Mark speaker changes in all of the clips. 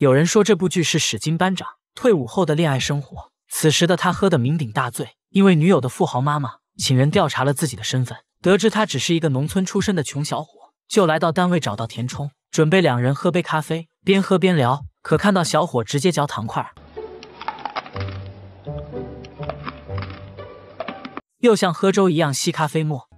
Speaker 1: 有人说这部剧是史金班长退伍后的恋爱生活。此时的他喝得酩酊大醉，因为女友的富豪妈妈请人调查了自己的身份，得知他只是一个农村出身的穷小伙，就来到单位找到田冲，准备两人喝杯咖啡，边喝边聊。可看到小伙直接嚼糖块，又像喝粥一样吸咖啡沫。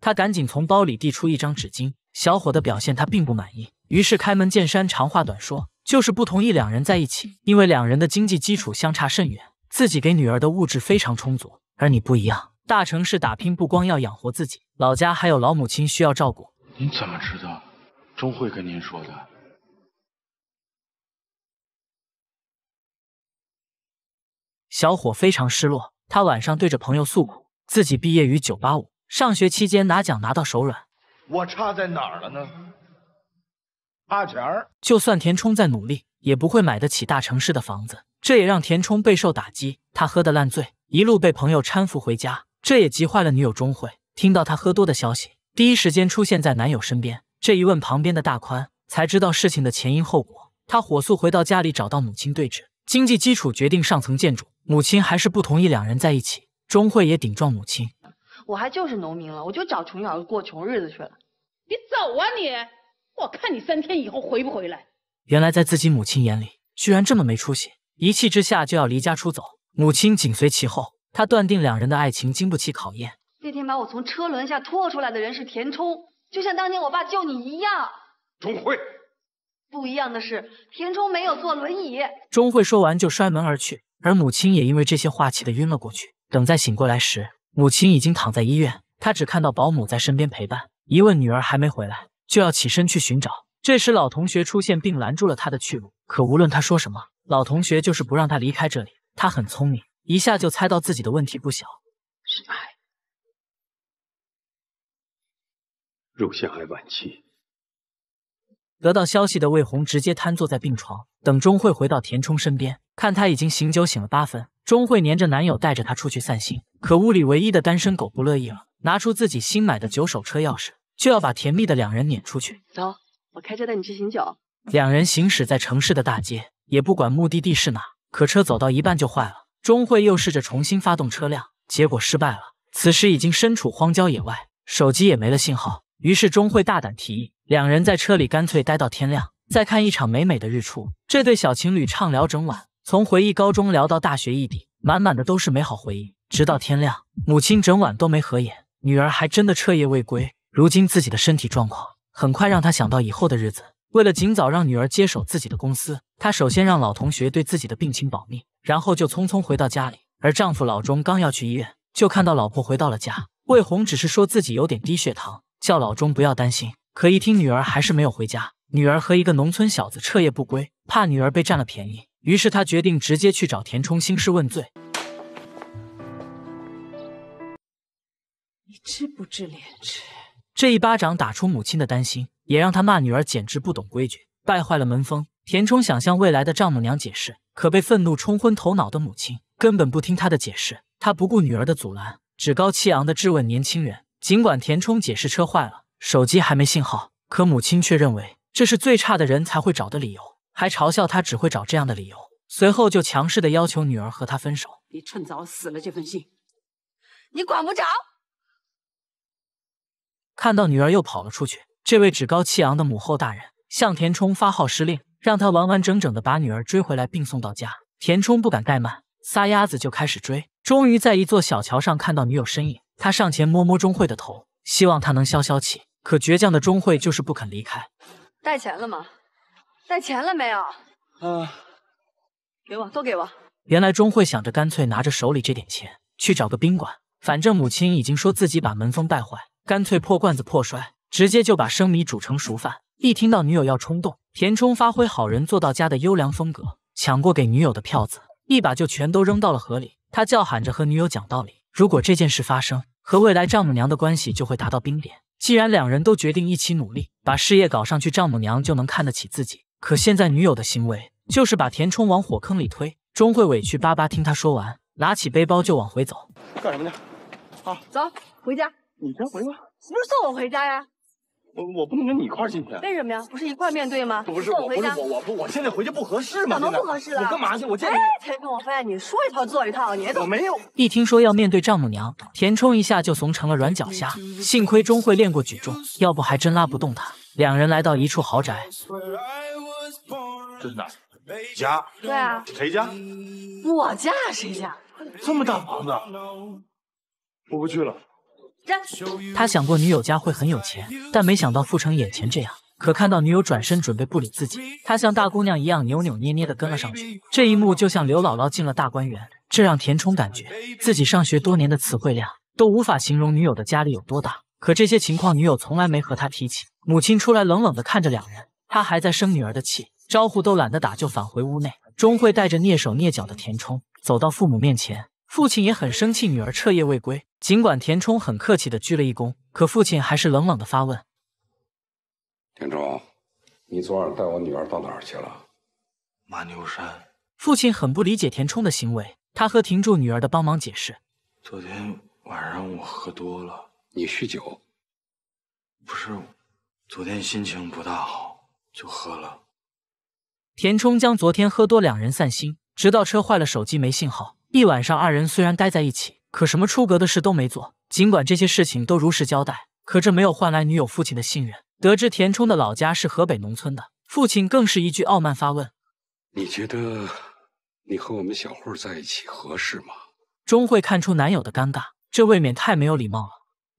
Speaker 1: 他赶紧从包里递出一张纸巾。小伙的表现他并不满意，于是开门见山，长话短说，就是不同意两人在一起，因为两人的经济基础相差甚远。自己给女儿的物质非常充足，而你不一样，大城市打拼不光要养活自己，老家还有老母亲需要照顾。你怎么知道？钟慧跟您说的。小伙非常失落，他晚上对着朋友诉苦，自己毕业于九八五。上学期间拿奖拿到手软，我差在哪儿了呢？阿儿。就算田冲再努力，也不会买得起大城市的房子，这也让田冲备受打击。他喝得烂醉，一路被朋友搀扶回家，这也急坏了女友钟慧。听到他喝多的消息，第一时间出现在男友身边。这一问，旁边的大宽才知道事情的前因后果。他火速回到家里，找到母亲对峙。经济基础决定上层建筑，母亲还是不同意两人在一起。钟慧也顶撞母亲。我还就是农民了，我就找穷小子过穷日子去了。你走啊你！我看你三天以后回不回来。原来在自己母亲眼里，居然这么没出息，一气之下就要离家出走。母亲紧随其后，她断定两人的爱情经不起考验。那天把我从车轮下拖出来的人是田冲，就像当年我爸救你一样。钟慧，不一样的是，田冲没有坐轮椅。钟慧说完就摔门而去，而母亲也因为这些话气得晕了过去。等再醒过来时。母亲已经躺在医院，他只看到保姆在身边陪伴。一问女儿还没回来，就要起身去寻找。这时老同学出现并拦住了他的去路，可无论他说什么，老同学就是不让他离开这里。他很聪明，一下就猜到自己的问题不小。乳腺癌，晚期。得到消息的魏红直接瘫坐在病床。等钟慧回到田冲身边，看他已经醒酒醒了八分，钟慧粘着男友带着他出去散心。可屋里唯一的单身狗不乐意了，拿出自己新买的九手车钥匙，就要把甜蜜的两人撵出去。走，我开车带你去醒酒。两人行驶在城市的大街，也不管目的地是哪。可车走到一半就坏了，钟慧又试着重新发动车辆，结果失败了。此时已经身处荒郊野外，手机也没了信号。于是钟慧大胆提议，两人在车里干脆待到天亮，再看一场美美的日出。这对小情侣畅聊整晚，从回忆高中聊到大学异地，满满的都是美好回忆。直到天亮，母亲整晚都没合眼，女儿还真的彻夜未归。如今自己的身体状况，很快让她想到以后的日子。为了尽早让女儿接手自己的公司，她首先让老同学对自己的病情保密，然后就匆匆回到家里。而丈夫老钟刚要去医院，就看到老婆回到了家。魏红只是说自己有点低血糖，叫老钟不要担心。可一听女儿还是没有回家，女儿和一个农村小子彻夜不归，怕女儿被占了便宜，于是他决定直接去找田冲兴师问罪。你知不知廉耻？这一巴掌打出母亲的担心，也让他骂女儿简直不懂规矩，败坏了门风。田冲想向未来的丈母娘解释，可被愤怒冲昏头脑的母亲根本不听他的解释。他不顾女儿的阻拦，趾高气昂地质问年轻人。尽管田冲解释车坏了，手机还没信号，可母亲却认为这是最差的人才会找的理由，还嘲笑他只会找这样的理由。随后就强势地要求女儿和他分手。你趁早死了这份心，你管不着。看到女儿又跑了出去，这位趾高气昂的母后大人向田冲发号施令，让他完完整整的把女儿追回来，并送到家。田冲不敢怠慢，撒丫子就开始追。终于在一座小桥上看到女友身影，他上前摸摸钟慧的头，希望她能消消气。可倔强的钟慧就是不肯离开。带钱了吗？带钱了没有？嗯，给我，都给我。原来钟慧想着干脆拿着手里这点钱去找个宾馆，反正母亲已经说自己把门风败坏。干脆破罐子破摔，直接就把生米煮成熟饭。一听到女友要冲动，田冲发挥好人做到家的优良风格，抢过给女友的票子，一把就全都扔到了河里。他叫喊着和女友讲道理：如果这件事发生，和未来丈母娘的关系就会达到冰点。既然两人都决定一起努力，把事业搞上去，丈母娘就能看得起自己。可现在女友的行为就是把田冲往火坑里推，钟慧委屈巴巴听他说完，拿起背包就往回走。干什么去？好，走回家。你先回吧。不是送我回家呀？我我不能跟你一块进去。为什么呀？不是一块面对吗？不是送回家。我我我我现在回去不合适吗？怎么不合适了？我干嘛去？我这……哎，填充，我发现你说一套做一套，你还。我没有。一听说要面对丈母娘，填充一下就怂成了软脚虾。幸亏钟慧练过举重，要不还真拉不动他。两人来到一处豪宅。真的？家？对啊。谁家？我家谁家？这么大房子，我不去了。他想过女友家会很有钱，但没想到傅成眼前这样。可看到女友转身准备不理自己，他像大姑娘一样扭扭捏捏的跟了上去。这一幕就像刘姥姥进了大观园，这让田冲感觉自己上学多年的词汇量都无法形容女友的家里有多大。可这些情况，女友从来没和他提起。母亲出来冷冷的看着两人，他还在生女儿的气，招呼都懒得打，就返回屋内。钟慧带着蹑手蹑脚的田冲走到父母面前，父亲也很生气，女儿彻夜未归。尽管田冲很客气的鞠了一躬，可父亲还是冷冷的发问：“田冲，你昨晚带我女儿到哪儿去了？”马牛山。父亲很不理解田冲的行为，他和停住女儿的帮忙解释：“昨天晚上我喝多了，你酗酒，不是，昨天心情不大好，就喝了。”田冲将昨天喝多两人散心，直到车坏了，手机没信号，一晚上二人虽然待在一起。可什么出格的事都没做，尽管这些事情都如实交代，可这没有换来女友父亲的信任。得知田冲的老家是河北农村的，父亲更是一句傲慢发问：“你觉得你和我们小慧在一起合适吗？”钟慧看出男友的尴尬，这未免太没有礼貌了。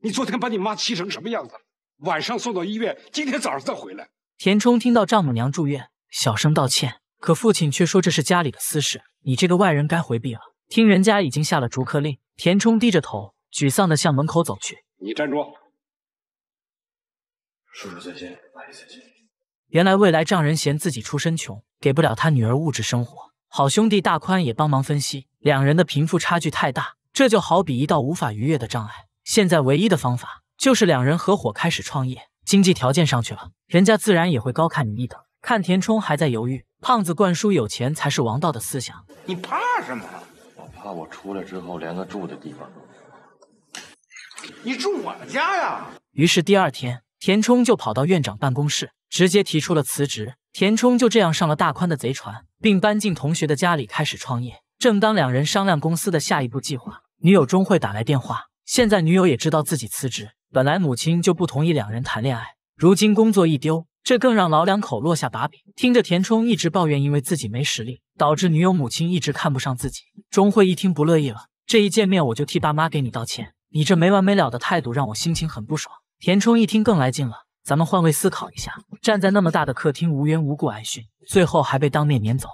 Speaker 1: 你昨天把你妈气成什么样子，晚上送到医院，今天早上再回来。田冲听到丈母娘住院，小声道歉，可父亲却说这是家里的私事，你这个外人该回避了。听人家已经下了逐客令。田冲低着头，沮丧的向门口走去。你站住！叔叔再见，阿姨再见。原来未来丈人嫌自己出身穷，给不了他女儿物质生活。好兄弟大宽也帮忙分析，两人的贫富差距太大，这就好比一道无法逾越的障碍。现在唯一的方法就是两人合伙开始创业，经济条件上去了，人家自然也会高看你一等。看田冲还在犹豫，胖子灌输有钱才是王道的思想。你怕什么？那我出来之后连个住的地方都没有，你住我们家呀？于是第二天，田冲就跑到院长办公室，直接提出了辞职。田冲就这样上了大宽的贼船，并搬进同学的家里开始创业。正当两人商量公司的下一步计划，女友钟慧打来电话。现在女友也知道自己辞职，本来母亲就不同意两人谈恋爱，如今工作一丢。这更让老两口落下把柄。听着田冲一直抱怨，因为自己没实力，导致女友母亲一直看不上自己。钟慧一听不乐意了，这一见面我就替爸妈给你道歉，你这没完没了的态度让我心情很不爽。田冲一听更来劲了，咱们换位思考一下，站在那么大的客厅无缘无故挨训，最后还被当面撵走。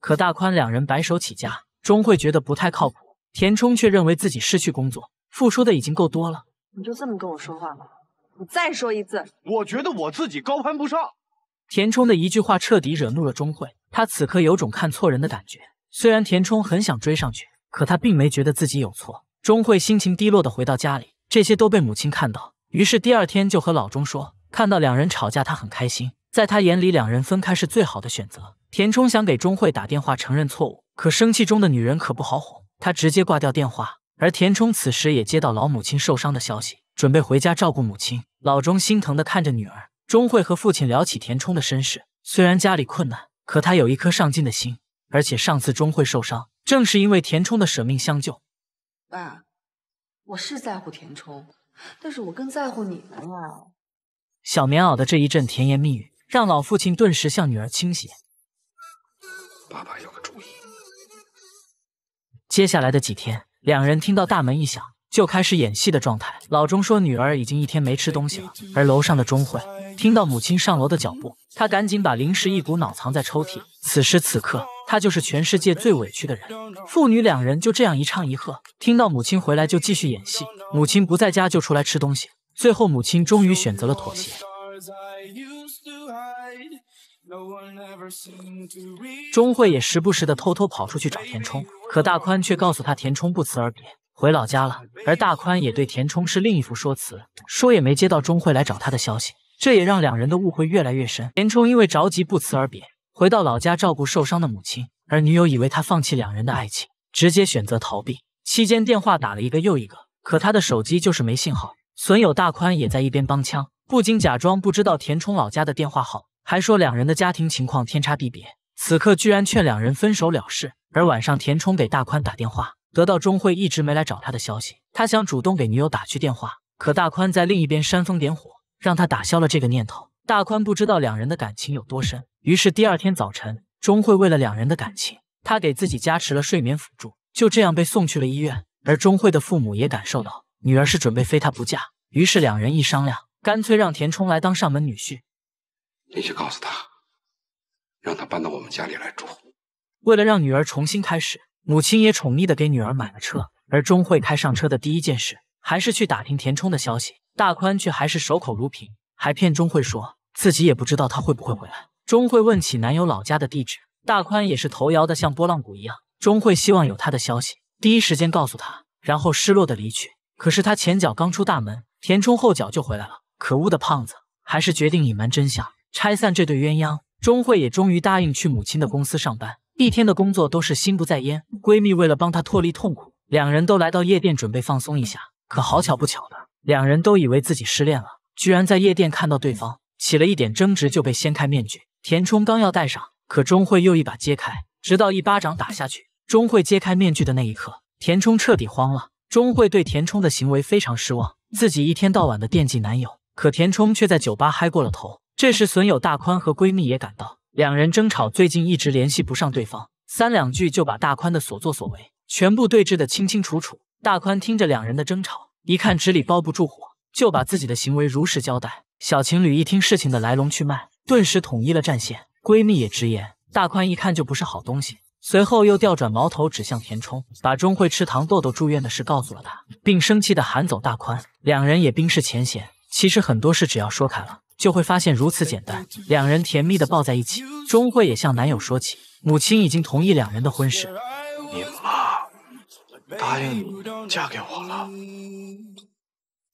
Speaker 1: 可大宽两人白手起家，钟慧觉得不太靠谱，田冲却认为自己失去工作，付出的已经够多了。你就这么跟我说话吗？你再说一次，我觉得我自己高攀不上。田冲的一句话彻底惹怒了钟慧，他此刻有种看错人的感觉。虽然田冲很想追上去，可他并没觉得自己有错。钟慧心情低落的回到家里，这些都被母亲看到，于是第二天就和老钟说，看到两人吵架他很开心，在他眼里两人分开是最好的选择。田冲想给钟慧打电话承认错误，可生气中的女人可不好哄，他直接挂掉电话。而田冲此时也接到老母亲受伤的消息，准备回家照顾母亲。老钟心疼地看着女儿，钟慧和父亲聊起田冲的身世。虽然家里困难，可他有一颗上进的心。而且上次钟慧受伤，正是因为田冲的舍命相救。爸，我是在乎田冲，但是我更在乎你们啊。小棉袄的这一阵甜言蜜语，让老父亲顿时向女儿倾斜。爸爸有个主意。接下来的几天，两人听到大门一响。就开始演戏的状态。老钟说：“女儿已经一天没吃东西了。”而楼上的钟慧听到母亲上楼的脚步，她赶紧把零食一股脑藏在抽屉。此时此刻，她就是全世界最委屈的人。父女两人就这样一唱一和，听到母亲回来就继续演戏，母亲不在家就出来吃东西。最后，母亲终于选择了妥协。钟慧也时不时的偷偷跑出去找田冲，可大宽却告诉他，田冲不辞而别。回老家了，而大宽也对田冲是另一副说辞，说也没接到钟慧来找他的消息，这也让两人的误会越来越深。田冲因为着急不辞而别，回到老家照顾受伤的母亲，而女友以为他放弃两人的爱情，直接选择逃避。期间电话打了一个又一个，可他的手机就是没信号。损友大宽也在一边帮腔，不仅假装不知道田冲老家的电话号，还说两人的家庭情况天差地别，此刻居然劝两人分手了事。而晚上田冲给大宽打电话。得到钟慧一直没来找他的消息，他想主动给女友打去电话，可大宽在另一边煽风点火，让他打消了这个念头。大宽不知道两人的感情有多深，于是第二天早晨，钟慧为了两人的感情，他给自己加持了睡眠辅助，就这样被送去了医院。而钟慧的父母也感受到女儿是准备非他不嫁，于是两人一商量，干脆让田冲来当上门女婿。你去告诉他，让他搬到我们家里来住，为了让女儿重新开始。母亲也宠溺的给女儿买了车，而钟慧开上车的第一件事还是去打听田冲的消息，大宽却还是守口如瓶，还骗钟慧说自己也不知道他会不会回来。钟慧问起男友老家的地址，大宽也是头摇的像拨浪鼓一样。钟慧希望有他的消息，第一时间告诉他，然后失落的离去。可是他前脚刚出大门，田冲后脚就回来了。可恶的胖子，还是决定隐瞒真相，拆散这对鸳鸯。钟慧也终于答应去母亲的公司上班。一天的工作都是心不在焉。闺蜜为了帮她脱离痛苦，两人都来到夜店准备放松一下。可好巧不巧的，两人都以为自己失恋了，居然在夜店看到对方，起了一点争执就被掀开面具。田冲刚要戴上，可钟慧又一把揭开，直到一巴掌打下去。钟慧揭开面具的那一刻，田冲彻底慌了。钟慧对田冲的行为非常失望，自己一天到晚的惦记男友，可田冲却在酒吧嗨过了头。这时，损友大宽和闺蜜也赶到。两人争吵，最近一直联系不上对方，三两句就把大宽的所作所为全部对峙的清清楚楚。大宽听着两人的争吵，一看纸里包不住火，就把自己的行为如实交代。小情侣一听事情的来龙去脉，顿时统一了战线。闺蜜也直言，大宽一看就不是好东西。随后又调转矛头指向田冲，把钟慧吃糖豆豆住院的事告诉了他，并生气的喊走大宽。两人也冰释前嫌。其实很多事只要说开了。就会发现如此简单，两人甜蜜的抱在一起。钟慧也向男友说起，母亲已经同意两人的婚事。你妈答应你嫁给我了。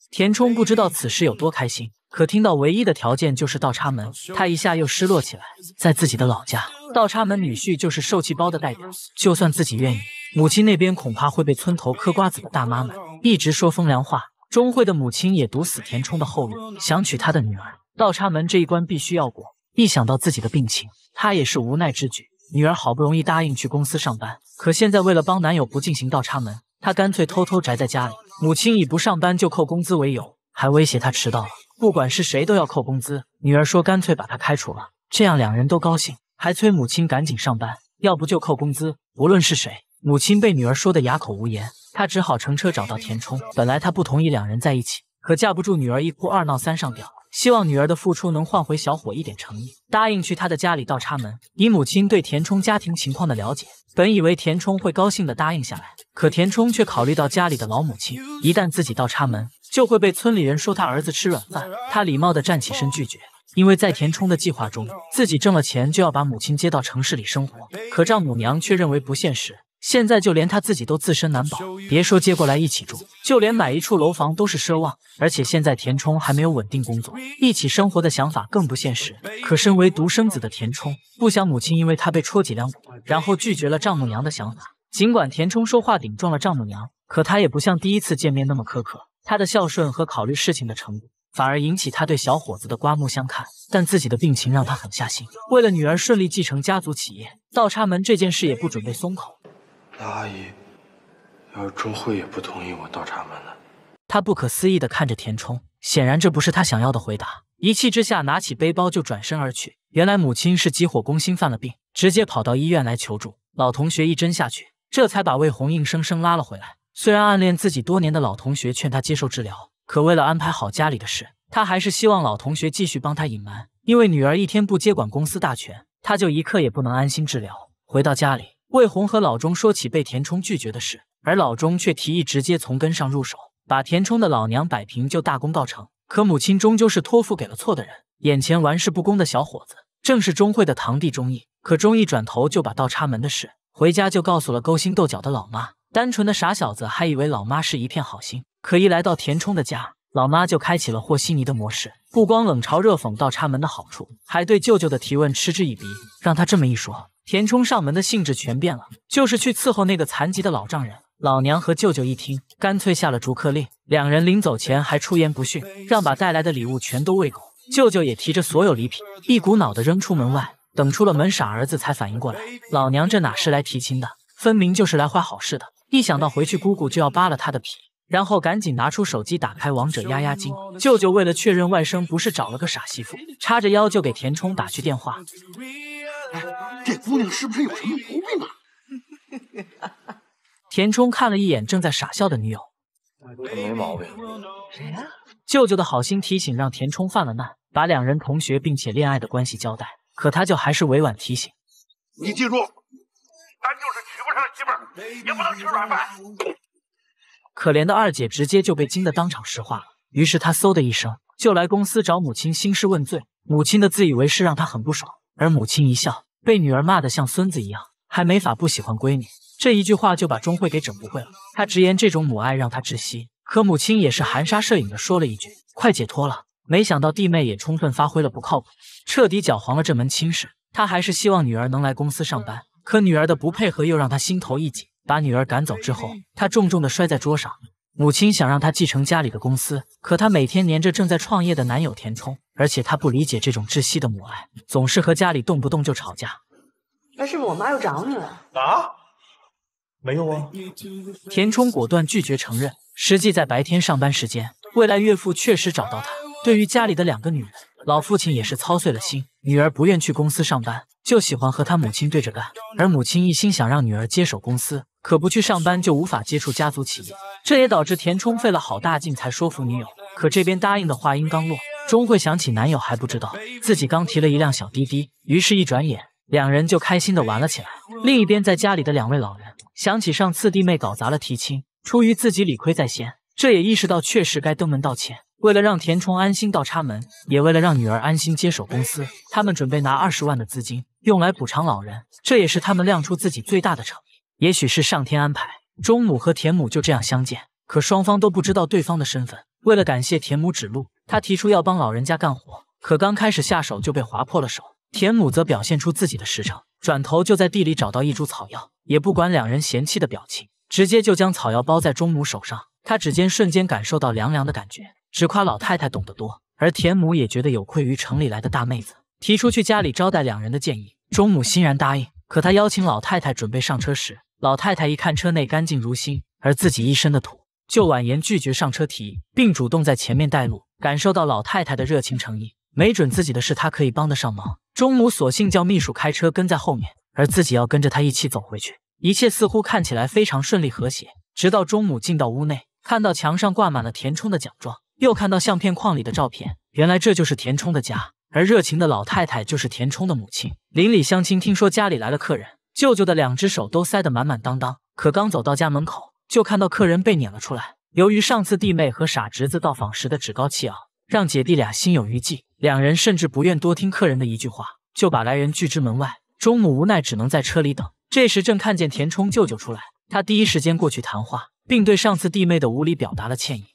Speaker 1: 田冲不知道此事有多开心，可听到唯一的条件就是倒插门，他一下又失落起来。在自己的老家，倒插门女婿就是受气包的代表，就算自己愿意，母亲那边恐怕会被村头嗑瓜子的大妈们一直说风凉话。钟慧的母亲也堵死田冲的后路，想娶她的女儿。倒插门这一关必须要过。一想到自己的病情，她也是无奈之举。女儿好不容易答应去公司上班，可现在为了帮男友不进行倒插门，她干脆偷偷宅在家里。母亲以不上班就扣工资为由，还威胁她迟到了，不管是谁都要扣工资。女儿说干脆把她开除了，这样两人都高兴，还催母亲赶紧上班，要不就扣工资，无论是谁。母亲被女儿说的哑口无言，她只好乘车找到田冲。本来她不同意两人在一起，可架不住女儿一哭二闹三上吊。希望女儿的付出能换回小伙一点诚意，答应去他的家里倒插门。以母亲对田冲家庭情况的了解，本以为田冲会高兴的答应下来，可田冲却考虑到家里的老母亲，一旦自己倒插门，就会被村里人说他儿子吃软饭。他礼貌的站起身拒绝，因为在田冲的计划中，自己挣了钱就要把母亲接到城市里生活，可丈母娘却认为不现实。现在就连他自己都自身难保，别说接过来一起住，就连买一处楼房都是奢望。而且现在田冲还没有稳定工作，一起生活的想法更不现实。可身为独生子的田冲，不想母亲因为他被戳脊梁骨，然后拒绝了丈母娘的想法。尽管田冲说话顶撞了丈母娘，可他也不像第一次见面那么苛刻，他的孝顺和考虑事情的程度，反而引起他对小伙子的刮目相看。但自己的病情让他狠下心，为了女儿顺利继承家族企业，倒插门这件事也不准备松口。阿姨，要是钟慧也不同意我倒插门呢？他不可思议地看着田冲，显然这不是他想要的回答。一气之下，拿起背包就转身而去。原来母亲是急火攻心犯了病，直接跑到医院来求助。老同学一针下去，这才把魏红硬生生拉了回来。虽然暗恋自己多年的老同学劝他接受治疗，可为了安排好家里的事，他还是希望老同学继续帮他隐瞒。因为女儿一天不接管公司大权，他就一刻也不能安心治疗。回到家里。魏红和老钟说起被田冲拒绝的事，而老钟却提议直接从根上入手，把田冲的老娘摆平就大功告成。可母亲终究是托付给了错的人。眼前玩世不恭的小伙子，正是钟慧的堂弟钟毅。可钟毅转头就把倒插门的事回家就告诉了勾心斗角的老妈。单纯的傻小子还以为老妈是一片好心，可一来到田冲的家，老妈就开启了和稀泥的模式，不光冷嘲热讽倒插门的好处，还对舅舅的提问嗤之以鼻。让他这么一说。田冲上门的性质全变了，就是去伺候那个残疾的老丈人。老娘和舅舅一听，干脆下了逐客令。两人临走前还出言不逊，让把带来的礼物全都喂狗。舅舅也提着所有礼品，一股脑的扔出门外。等出了门，傻儿子才反应过来，老娘这哪是来提亲的，分明就是来坏好事的。一想到回去姑姑就要扒了他的皮，然后赶紧拿出手机打开王者压压惊。舅舅为了确认外甥不是找了个傻媳妇，叉着腰就给田冲打去电话。哎，这姑娘是不是有什么毛病啊？田冲看了一眼正在傻笑的女友，没毛病。谁呀？舅舅的好心提醒让田冲犯了难，把两人同学并且恋爱的关系交代，可他就还是委婉提醒。你记住，咱就是娶不上媳妇，也不能吃软饭。可怜的二姐直接就被惊得当场石化了，于是她嗖的一声就来公司找母亲兴师问罪。母亲的自以为是让她很不爽。而母亲一笑，被女儿骂得像孙子一样，还没法不喜欢闺女。这一句话就把钟慧给整不会了。她直言这种母爱让她窒息。可母亲也是含沙射影的说了一句：“快解脱了。”没想到弟妹也充分发挥了不靠谱，彻底搅黄了这门亲事。她还是希望女儿能来公司上班，可女儿的不配合又让她心头一紧。把女儿赶走之后，她重重的摔在桌上。母亲想让她继承家里的公司，可她每天黏着正在创业的男友填充，而且他不理解这种窒息的母爱，总是和家里动不动就吵架。那是我妈又找你了啊？没有啊！田冲果断拒绝承认。实际在白天上班时间，未来岳父确实找到他。对于家里的两个女人，老父亲也是操碎了心。女儿不愿去公司上班，就喜欢和他母亲对着干；而母亲一心想让女儿接手公司，可不去上班就无法接触家族企业，这也导致田冲费了好大劲才说服女友。可这边答应的话音刚落。钟慧想起男友还不知道自己刚提了一辆小滴滴，于是，一转眼，两人就开心的玩了起来。另一边，在家里的两位老人想起上次弟妹搞砸了提亲，出于自己理亏在先，这也意识到确实该登门道歉。为了让田冲安心倒插门，也为了让女儿安心接手公司，他们准备拿二十万的资金用来补偿老人，这也是他们亮出自己最大的诚意。也许是上天安排，钟母和田母就这样相见。可双方都不知道对方的身份。为了感谢田母指路，他提出要帮老人家干活。可刚开始下手就被划破了手。田母则表现出自己的实诚，转头就在地里找到一株草药，也不管两人嫌弃的表情，直接就将草药包在钟母手上。他指尖瞬间感受到凉凉的感觉，只夸老太太懂得多。而田母也觉得有愧于城里来的大妹子，提出去家里招待两人的建议。钟母欣然答应。可他邀请老太太准备上车时，老太太一看车内干净如新，而自己一身的土。就婉言拒绝上车提议，并主动在前面带路。感受到老太太的热情诚意，没准自己的事她可以帮得上忙。钟母索性叫秘书开车跟在后面，而自己要跟着他一起走回去。一切似乎看起来非常顺利和谐，直到钟母进到屋内，看到墙上挂满了田冲的奖状，又看到相片框里的照片，原来这就是田冲的家，而热情的老太太就是田冲的母亲。邻里乡亲听说家里来了客人，舅舅的两只手都塞得满满当当。可刚走到家门口。就看到客人被撵了出来。由于上次弟妹和傻侄子到访时的趾高气昂，让姐弟俩心有余悸，两人甚至不愿多听客人的一句话，就把来人拒之门外。钟母无奈，只能在车里等。这时正看见田冲舅舅出来，他第一时间过去谈话，并对上次弟妹的无礼表达了歉意。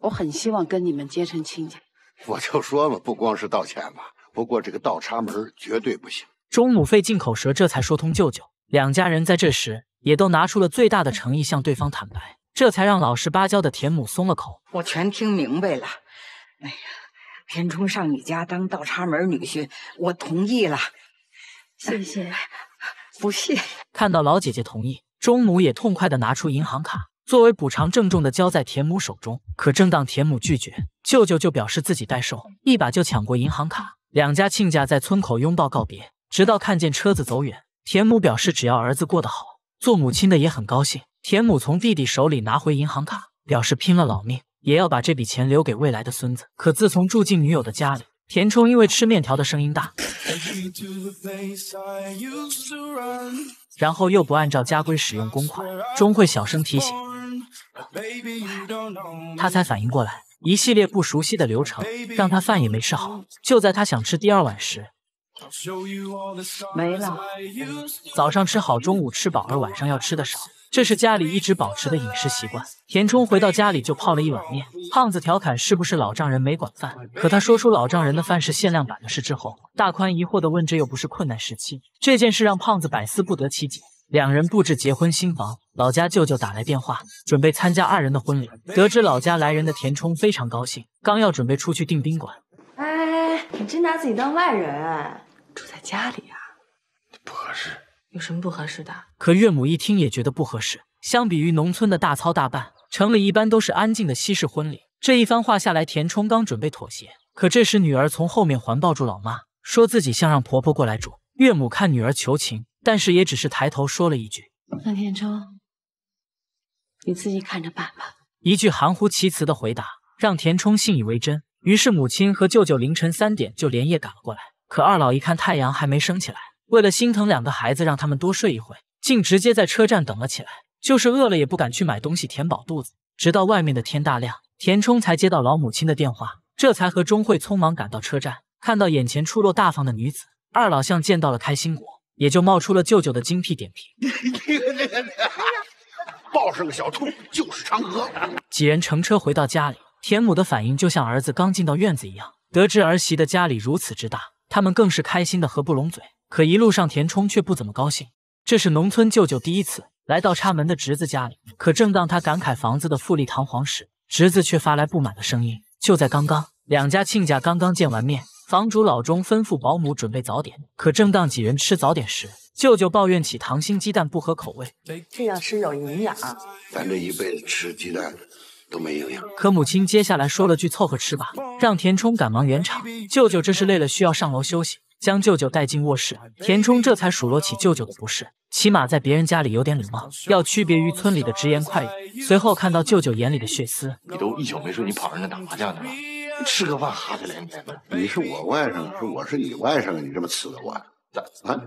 Speaker 1: 我很希望跟你们结成亲家。我就说嘛，不光是道歉吧。不过这个倒插门绝对不行。钟母费尽口舌，这才说通舅舅。两家人在这时。也都拿出了最大的诚意向对方坦白，这才让老实巴交的田母松了口。我全听明白了。哎呀，田冲上你家当倒插门女婿，我同意了。谢谢，不谢。看到老姐姐同意，钟母也痛快地拿出银行卡作为补偿，郑重地交在田母手中。可正当田母拒绝，舅舅就表示自己代售，一把就抢过银行卡。两家亲家在村口拥抱告别，直到看见车子走远，田母表示只要儿子过得好。做母亲的也很高兴，田母从弟弟手里拿回银行卡，表示拼了老命也要把这笔钱留给未来的孙子。可自从住进女友的家里，田冲因为吃面条的声音大，然后又不按照家规使用公款，钟慧小声提醒，他才反应过来，一系列不熟悉的流程让他饭也没吃好。就在他想吃第二碗时。没了。早上吃好，中午吃饱，而晚上要吃的少，这是家里一直保持的饮食习惯。田冲回到家里就泡了一碗面。胖子调侃是不是老丈人没管饭，可他说出老丈人的饭是限量版的事之后，大宽疑惑的问：这又不是困难时期，这件事让胖子百思不得其解。两人布置结婚新房，老家舅舅打来电话，准备参加二人的婚礼。得知老家来人的田冲非常高兴，刚要准备出去订宾馆，哎，你真拿自己当外人。住在家里啊，不合适。有什么不合适的？可岳母一听也觉得不合适。相比于农村的大操大办，城里一般都是安静的西式婚礼。这一番话下来，田冲刚准备妥协，可这时女儿从后面环抱住老妈，说自己想让婆婆过来住。岳母看女儿求情，但是也只是抬头说了一句：“那田冲，你自己看着办吧。”一句含糊其辞的回答让田冲信以为真。于是母亲和舅舅凌晨三点就连夜赶了过来。可二老一看太阳还没升起来，为了心疼两个孩子，让他们多睡一会，竟直接在车站等了起来。就是饿了也不敢去买东西填饱肚子，直到外面的天大亮，田冲才接到老母亲的电话，这才和钟慧匆忙赶到车站。看到眼前出落大方的女子，二老像见到了开心果，也就冒出了舅舅的精辟点评：“抱上个小兔就是嫦娥。”几人乘车回到家里，田母的反应就像儿子刚进到院子一样，得知儿媳的家里如此之大。他们更是开心的合不拢嘴，可一路上田冲却不怎么高兴。这是农村舅舅第一次来到插门的侄子家里，可正当他感慨房子的富丽堂皇时，侄子却发来不满的声音。就在刚刚，两家亲家刚刚见完面，房主老钟吩咐保姆准备早点。可正当几人吃早点时，舅舅抱怨起糖心鸡蛋不合口味，这样吃有营养，咱这一辈子吃鸡蛋。都没营养。可母亲接下来说了句“凑合吃吧”，让田冲赶忙圆场。舅舅这是累了，需要上楼休息，将舅舅带进卧室。田冲这才数落起舅舅的不是，起码在别人家里有点礼貌，要区别于村里的直言快语。随后看到舅舅眼里的血丝，你都一宿没睡，你跑人家打麻将去了？吃个饭哈着脸的。你是我外甥，是我是你外甥，你这么呲我，咋咋？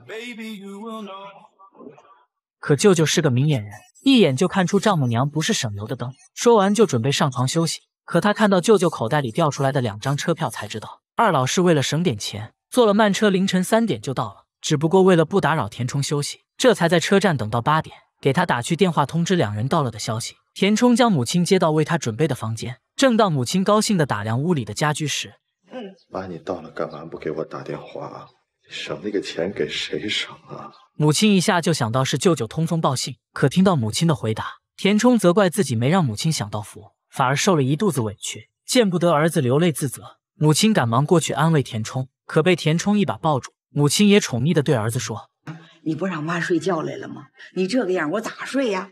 Speaker 1: 可舅舅是个明眼人。一眼就看出丈母娘不是省油的灯，说完就准备上床休息。可他看到舅舅口袋里掉出来的两张车票，才知道二老是为了省点钱，坐了慢车，凌晨三点就到了。只不过为了不打扰田冲休息，这才在车站等到八点，给他打去电话通知两人到了的消息。田冲将母亲接到为他准备的房间，正当母亲高兴的打量屋里的家居时，嗯，妈，你到了干嘛不给我打电话？省那个钱给谁省啊？母亲一下就想到是舅舅通风报信，可听到母亲的回答，田冲责怪自己没让母亲享到福，反而受了一肚子委屈，见不得儿子流泪自责，母亲赶忙过去安慰田冲，可被田冲一把抱住，母亲也宠溺的对儿子说：“你不让妈睡觉来了吗？你这个样，我咋睡呀？”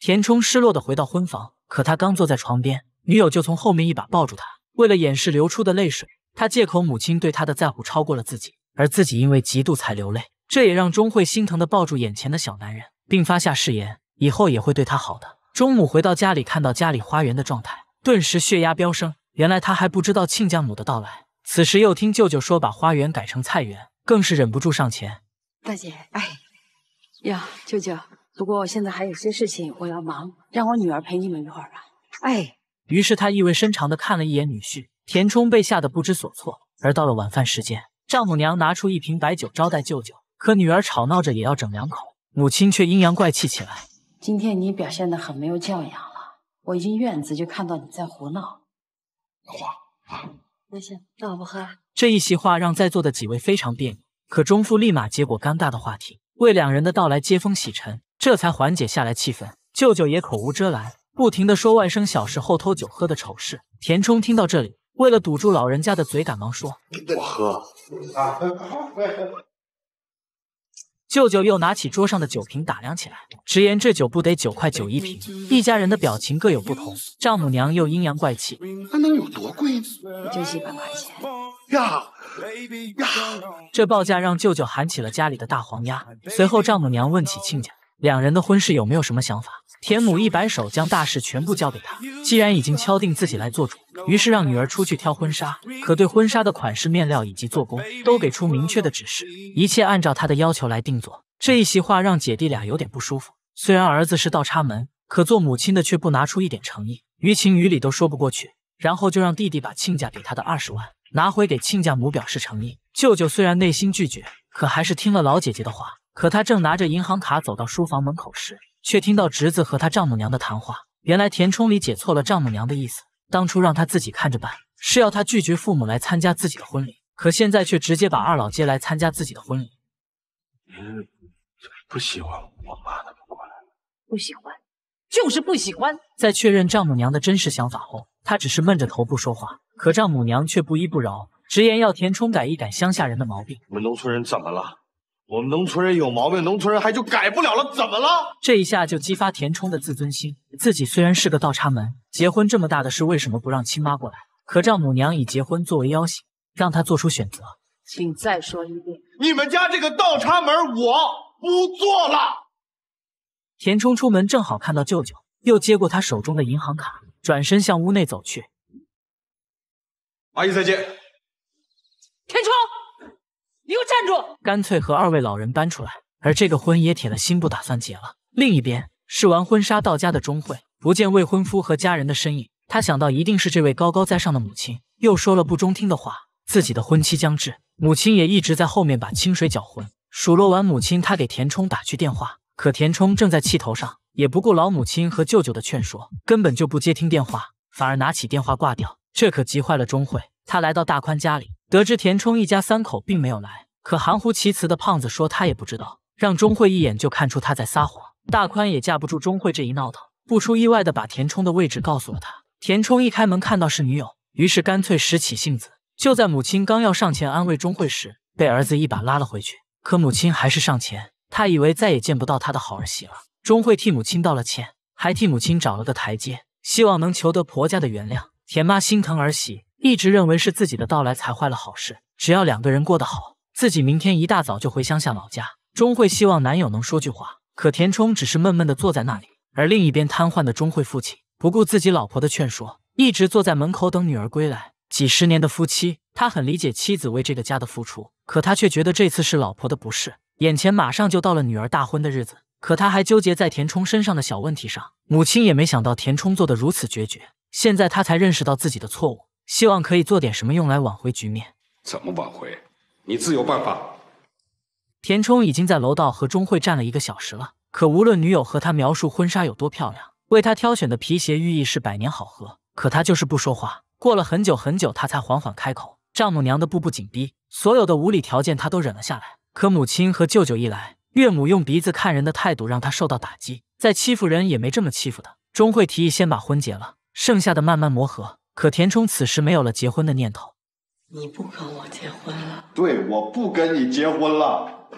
Speaker 1: 田冲失落的回到婚房，可他刚坐在床边，女友就从后面一把抱住他，为了掩饰流出的泪水，他借口母亲对他的在乎超过了自己，而自己因为嫉妒才流泪。这也让钟慧心疼的抱住眼前的小男人，并发下誓言，以后也会对他好的。钟母回到家里，看到家里花园的状态，顿时血压飙升。原来他还不知道亲家母的到来，此时又听舅舅说把花园改成菜园，更是忍不住上前。大姐，哎呀，舅舅，不过现在还有些事情我要忙，让我女儿陪你们一会儿吧。哎，于是他意味深长的看了一眼女婿田冲，被吓得不知所措。而到了晚饭时间，丈母娘拿出一瓶白酒招待舅舅。可女儿吵闹着也要整两口，母亲却阴阳怪气起来：“今天你表现得很没有教养了，我进院子就看到你在胡闹。”“话那行，那我不喝了。”这一席话让在座的几位非常别扭，可中父立马接过尴尬的话题，为两人的到来接风洗尘，这才缓解下来气氛。舅舅也口无遮拦，不停的说外甥小时候偷酒喝的丑事。田冲听到这里，为了堵住老人家的嘴，赶忙说：“我喝啊！”舅舅又拿起桌上的酒瓶打量起来，直言这酒不得九块九一瓶。一家人的表情各有不同，丈母娘又阴阳怪气，那能有多贵？呢？就几百块钱。呀，呀！这报价让舅舅喊起了家里的大黄鸭。随后，丈母娘问起亲家。两人的婚事有没有什么想法？田母一摆手，将大事全部交给他。既然已经敲定自己来做主，于是让女儿出去挑婚纱，可对婚纱的款式、面料以及做工都给出明确的指示，一切按照他的要求来定做。这一席话让姐弟俩有点不舒服。虽然儿子是倒插门，可做母亲的却不拿出一点诚意，于情于理都说不过去。然后就让弟弟把亲家给他的二十万拿回给亲家母表示诚意。舅舅虽然内心拒绝，可还是听了老姐姐的话。可他正拿着银行卡走到书房门口时，却听到侄子和他丈母娘的谈话。原来田冲理解错了丈母娘的意思，当初让他自己看着办，是要他拒绝父母来参加自己的婚礼。可现在却直接把二老接来参加自己的婚礼。嗯，不喜欢我妈他们过来。不喜欢，就是不喜欢。在确认丈母娘的真实想法后，他只是闷着头不说话。可丈母娘却不依不饶，直言要田冲改一改乡下人的毛病。你们农村人怎么了？我们农村人有毛病，农村人还就改不了了，怎么了？这一下就激发田冲的自尊心。自己虽然是个倒插门，结婚这么大的事，为什么不让亲妈过来？可丈母娘以结婚作为要挟，让他做出选择。请再说一遍，你们家这个倒插门，我不做了。田冲出门正好看到舅舅，又接过他手中的银行卡，转身向屋内走去。阿姨再见。田冲。你给我站住！干脆和二位老人搬出来，而这个婚也铁了心不打算结了。另一边试完婚纱到家的钟慧，不见未婚夫和家人的身影，她想到一定是这位高高在上的母亲又说了不中听的话。自己的婚期将至，母亲也一直在后面把清水搅浑，数落完母亲，她给田冲打去电话，可田冲正在气头上，也不顾老母亲和舅舅的劝说，根本就不接听电话，反而拿起电话挂掉，这可急坏了钟慧。她来到大宽家里。得知田冲一家三口并没有来，可含糊其辞的胖子说他也不知道，让钟慧一眼就看出他在撒谎。大宽也架不住钟慧这一闹腾，不出意外的把田冲的位置告诉了他。田冲一开门看到是女友，于是干脆拾起性子。就在母亲刚要上前安慰钟慧时，被儿子一把拉了回去。可母亲还是上前，他以为再也见不到他的好儿媳了。钟慧替母亲道了歉，还替母亲找了个台阶，希望能求得婆家的原谅。田妈心疼儿媳。一直认为是自己的到来才坏了好事。只要两个人过得好，自己明天一大早就回乡下老家。钟慧希望男友能说句话，可田冲只是闷闷地坐在那里。而另一边，瘫痪的钟慧父亲不顾自己老婆的劝说，一直坐在门口等女儿归来。几十年的夫妻，他很理解妻子为这个家的付出，可他却觉得这次是老婆的不是。眼前马上就到了女儿大婚的日子，可他还纠结在田冲身上的小问题上。母亲也没想到田冲做的如此决绝，现在他才认识到自己的错误。希望可以做点什么用来挽回局面。怎么挽回？你自有办法。田冲已经在楼道和钟慧站了一个小时了，可无论女友和他描述婚纱有多漂亮，为他挑选的皮鞋寓意是百年好合，可他就是不说话。过了很久很久，他才缓缓开口。丈母娘的步步紧逼，所有的无理条件他都忍了下来。可母亲和舅舅一来，岳母用鼻子看人的态度让他受到打击。再欺负人也没这么欺负的。钟慧提议先把婚结了，剩下的慢慢磨合。可田冲此时没有了结婚的念头。你不跟我结婚了？对，我不跟你结婚了。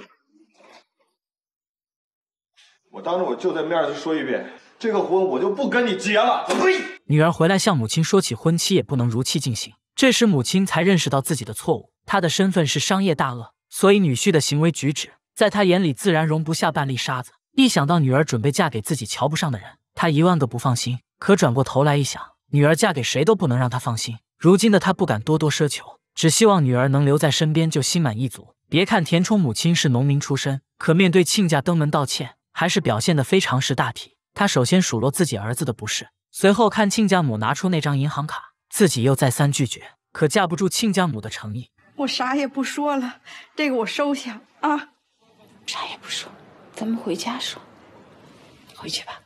Speaker 1: 我当着我舅的面再说一遍，这个婚我就不跟你结了。呸！女儿回来向母亲说起婚期也不能如期进行，这时母亲才认识到自己的错误。她的身份是商业大鳄，所以女婿的行为举止在她眼里自然容不下半粒沙子。一想到女儿准备嫁给自己瞧不上的人，她一万个不放心。可转过头来一想。女儿嫁给谁都不能让她放心。如今的她不敢多多奢求，只希望女儿能留在身边就心满意足。别看田冲母亲是农民出身，可面对亲家登门道歉，还是表现的非常识大体。他首先数落自己儿子的不是，随后看亲家母拿出那张银行卡，自己又再三拒绝，可架不住亲家母的诚意。我啥也不说了，这个我收下啊。啥也不说，咱们回家说。回去吧，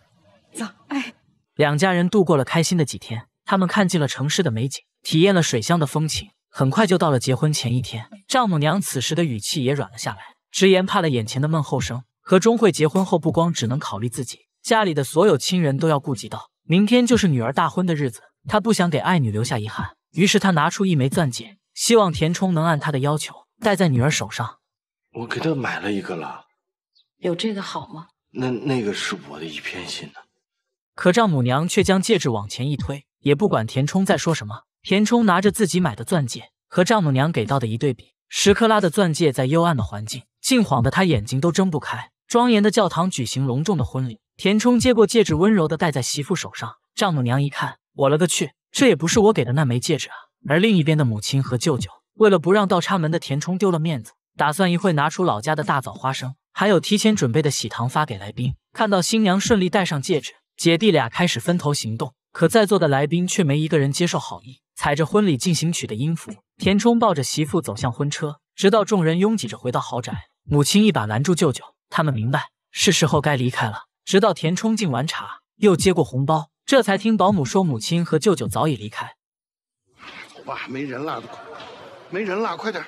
Speaker 1: 走，哎。两家人度过了开心的几天，他们看尽了城市的美景，体验了水乡的风情。很快就到了结婚前一天，丈母娘此时的语气也软了下来，直言怕了眼前的闷后生。和钟慧结婚后，不光只能考虑自己，家里的所有亲人都要顾及到。明天就是女儿大婚的日子，她不想给爱女留下遗憾，于是她拿出一枚钻戒，希望田冲能按她的要求戴在女儿手上。我给她买了一个了，有这个好吗？那那个是我的一片心呢。可丈母娘却将戒指往前一推，也不管田冲在说什么。田冲拿着自己买的钻戒和丈母娘给到的一对比，十克拉的钻戒在幽暗的环境，竟晃得他眼睛都睁不开。庄严的教堂举行隆重的婚礼，田冲接过戒指，温柔地戴在媳妇手上。丈母娘一看，我了个去，这也不是我给的那枚戒指啊！而另一边的母亲和舅舅，为了不让倒插门的田冲丢了面子，打算一会拿出老家的大枣花生，还有提前准备的喜糖发给来宾。看到新娘顺利戴上戒指。姐弟俩开始分头行动，可在座的来宾却没一个人接受好意。踩着婚礼进行曲的音符，田冲抱着媳妇走向婚车，直到众人拥挤着回到豪宅，母亲一把拦住舅舅。他们明白，是时候该离开了。直到田冲敬完茶，又接过红包，这才听保姆说，母亲和舅舅早已离开。走吧，没人了，没人了，快点。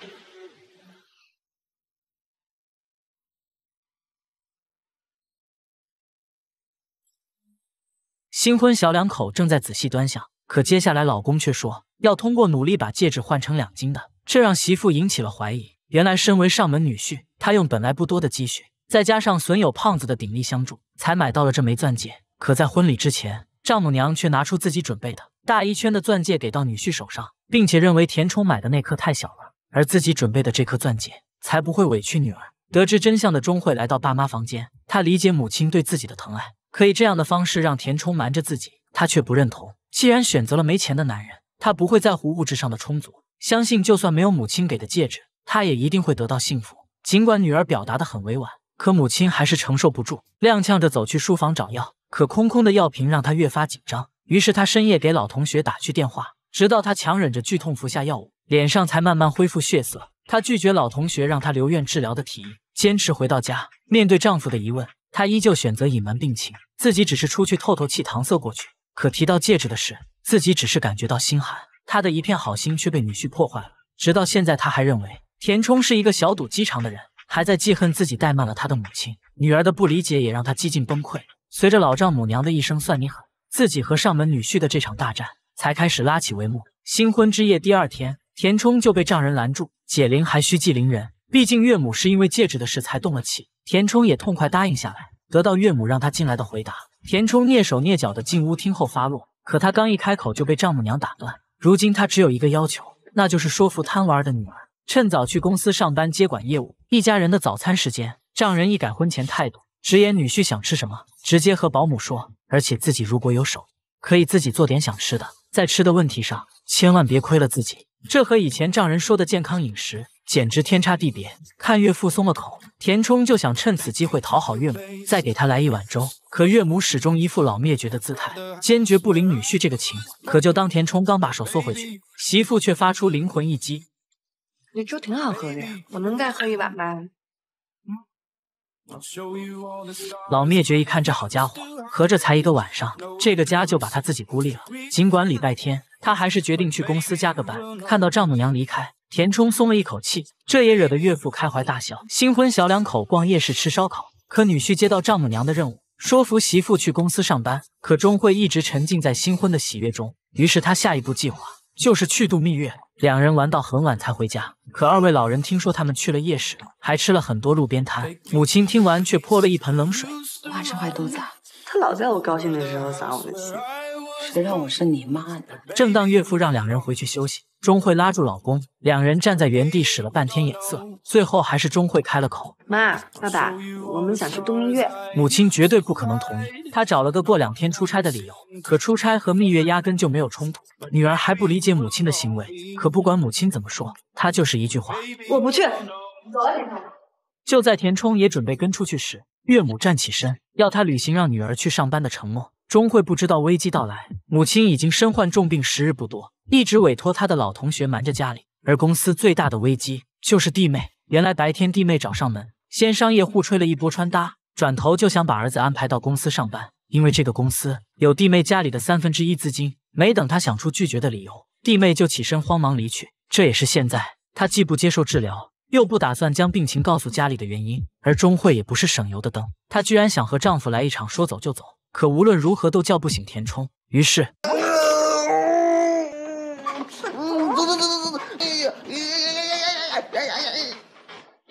Speaker 1: 新婚小两口正在仔细端详，可接下来老公却说要通过努力把戒指换成两金的，这让媳妇引起了怀疑。原来身为上门女婿，他用本来不多的积蓄，再加上损友胖子的鼎力相助，才买到了这枚钻戒。可在婚礼之前，丈母娘却拿出自己准备的大一圈的钻戒给到女婿手上，并且认为田冲买的那颗太小了，而自己准备的这颗钻戒才不会委屈女儿。得知真相的钟慧来到爸妈房间，她理解母亲对自己的疼爱。可以这样的方式让田冲瞒着自己，他却不认同。既然选择了没钱的男人，他不会在乎物质上的充足。相信就算没有母亲给的戒指，他也一定会得到幸福。尽管女儿表达的很委婉，可母亲还是承受不住，踉跄着走去书房找药。可空空的药瓶让她越发紧张，于是她深夜给老同学打去电话，直到她强忍着剧痛服下药物，脸上才慢慢恢复血色。她拒绝老同学让她留院治疗的提议，坚持回到家，面对丈夫的疑问。他依旧选择隐瞒病情，自己只是出去透透气，搪塞过去。可提到戒指的事，自己只是感觉到心寒。他的一片好心却被女婿破坏了。直到现在，他还认为田冲是一个小肚鸡肠的人，还在记恨自己怠慢了他的母亲、女儿的不理解，也让他几近崩溃。随着老丈母娘的一声“算你狠”，自己和上门女婿的这场大战才开始拉起帷幕。新婚之夜第二天，田冲就被丈人拦住：“解铃还需系铃人。”毕竟岳母是因为戒指的事才动了气，田冲也痛快答应下来，得到岳母让他进来的回答。田冲蹑手蹑脚的进屋，听后发落。可他刚一开口就被丈母娘打断。如今他只有一个要求，那就是说服贪玩的女儿，趁早去公司上班接管业务。一家人的早餐时间，丈人一改婚前态度，直言女婿想吃什么，直接和保姆说，而且自己如果有手，可以自己做点想吃的。在吃的问题上，千万别亏了自己。这和以前丈人说的健康饮食。简直天差地别。看岳父松了口，田冲就想趁此机会讨好岳母，再给他来一碗粥。可岳母始终一副老灭绝的姿态，坚决不领女婿这个情。可就当田冲刚把手缩回去，媳妇却发出灵魂一击：“那粥挺好喝的呀，我能再喝一碗吗？”老灭绝一看这好家伙，合着才一个晚上，这个家就把他自己孤立了。尽管礼拜天，他还是决定去公司加个班。看到丈母娘离开。田冲松了一口气，这也惹得岳父开怀大笑。新婚小两口逛夜市吃烧烤，可女婿接到丈母娘的任务，说服媳妇去公司上班。可钟慧一直沉浸在新婚的喜悦中，于是他下一步计划就是去度蜜月。两人玩到很晚才回家，可二位老人听说他们去了夜市，还吃了很多路边摊。母亲听完却泼了一盆冷水：“妈吃坏肚子啊！他老在我高兴的时候撒我的气，谁让我是你妈呢？”正当岳父让两人回去休息。钟慧拉住老公，两人站在原地使了半天眼色，最后还是钟慧开了口：“妈，爸爸，我们想去度蜜月。”母亲绝对不可能同意，她找了个过两天出差的理由。可出差和蜜月压根就没有冲突。女儿还不理解母亲的行为，可不管母亲怎么说，她就是一句话：“我不去，走了，田去就在田冲也准备跟出去时，岳母站起身，要他履行让女儿去上班的承诺。钟慧不知道危机到来，母亲已经身患重病，时日不多，一直委托他的老同学瞒着家里。而公司最大的危机就是弟妹。原来白天弟妹找上门，先商业互吹了一波穿搭，转头就想把儿子安排到公司上班，因为这个公司有弟妹家里的三分之一资金。没等他想出拒绝的理由，弟妹就起身慌忙离去。这也是现在他既不接受治疗，又不打算将病情告诉家里的原因。而钟慧也不是省油的灯，她居然想和丈夫来一场说走就走。可无论如何都叫不醒田冲，于是，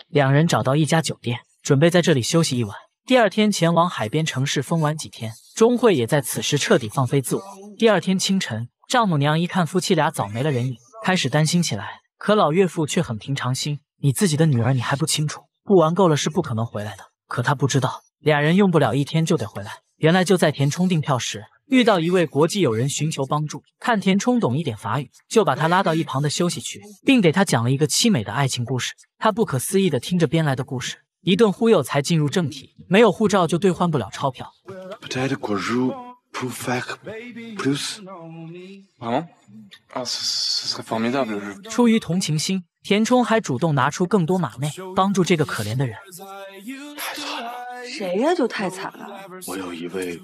Speaker 1: 两人找到一家酒店，准备在这里休息一晚，第二天前往海边城市疯玩几天。钟慧也在此时彻底放飞自我。第二天清晨，丈母娘一看夫妻俩早没了人影，开始担心起来。可老岳父却很平常心：“你自己的女儿，你还不清楚？不玩够了是不可能回来的。”可他不知道，俩人用不了一天就得回来。原来就在填充订票时遇到一位国际友人寻求帮助，看填充懂一点法语，就把他拉到一旁的休息区，并给他讲了一个凄美的爱情故事。他不可思议的听着编来的故事，一顿忽悠才进入正题。没有护照就兑换不了钞票。出于同情心，田冲还主动拿出更多马内帮助这个可怜的人。太谁呀？就太惨了。我有一位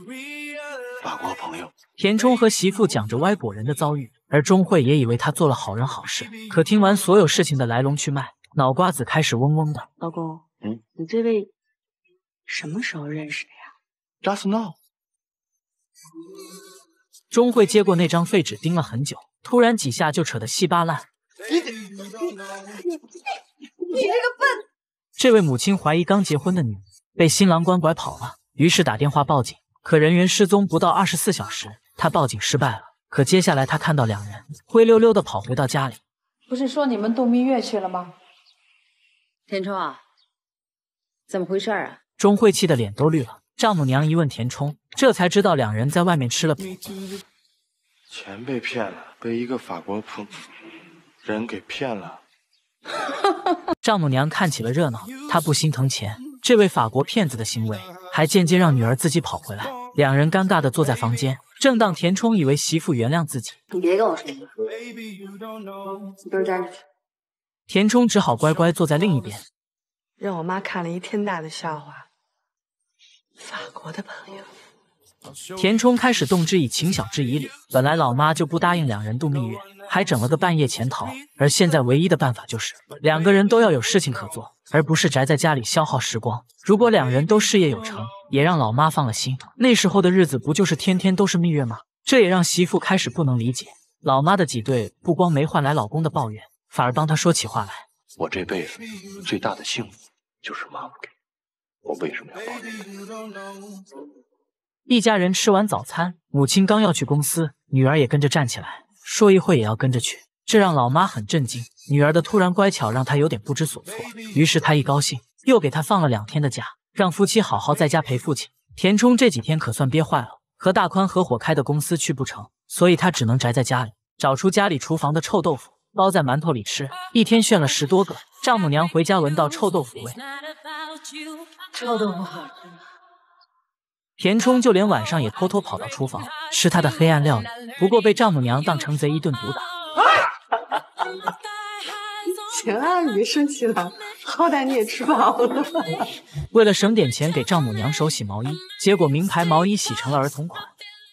Speaker 1: 法国朋友。田冲和媳妇讲着歪果人的遭遇，而钟慧也以为他做了好人好事。可听完所有事情的来龙去脉，脑瓜子开始嗡嗡的。老公，你这位什么时候认识的呀？Just now。钟慧接过那张废纸，盯了很久，突然几下就扯得稀巴烂。你这个笨。这位母亲怀疑刚结婚的女人。被新郎官拐跑了，于是打电话报警。可人员失踪不到二十四小时，他报警失败了。可接下来他看到两人灰溜溜的跑回到家里，不是说你们度蜜月去了吗？田冲啊，怎么回事啊？钟慧气的脸都绿了。丈母娘一问田冲，这才知道两人在外面吃了钱被骗了，被一个法国仆人给骗了。哈哈哈！丈母娘看起了热闹，她不心疼钱。这位法国骗子的行为，还间接让女儿自己跑回来。两人尴尬的坐在房间，正当田冲以为媳妇原谅自己，你别跟我说，你都站去。田冲只好乖乖坐在另一边，让我妈看了一天大的笑话。法国的朋友，田冲开始动之以情，晓之以理。本来老妈就不答应两人度蜜月，还整了个半夜潜逃。而现在唯一的办法就是，两个人都要有事情可做。而不是宅在家里消耗时光。如果两人都事业有成，也让老妈放了心。那时候的日子不就是天天都是蜜月吗？这也让媳妇开始不能理解老妈的挤兑，不光没换来老公的抱怨，反而帮她说起话来。我这辈子最大的幸福就是妈妈，我为什么要抱怨？一家人吃完早餐，母亲刚要去公司，女儿也跟着站起来说：“一会也要跟着去。”这让老妈很震惊。女儿的突然乖巧让他有点不知所措，于是他一高兴又给她放了两天的假，让夫妻好好在家陪父亲。田冲这几天可算憋坏了，和大宽合伙开的公司去不成，所以他只能宅在家里，找出家里厨房的臭豆腐包在馒头里吃，一天炫了十多个。丈母娘回家闻到臭豆腐味，田冲就连晚上也偷偷跑到厨房吃他的黑暗料理，不过被丈母娘当成贼一顿毒打。行了，别生气了，好歹你也吃饱了。为了省点钱给丈母娘手洗毛衣，结果名牌毛衣洗成了儿童款。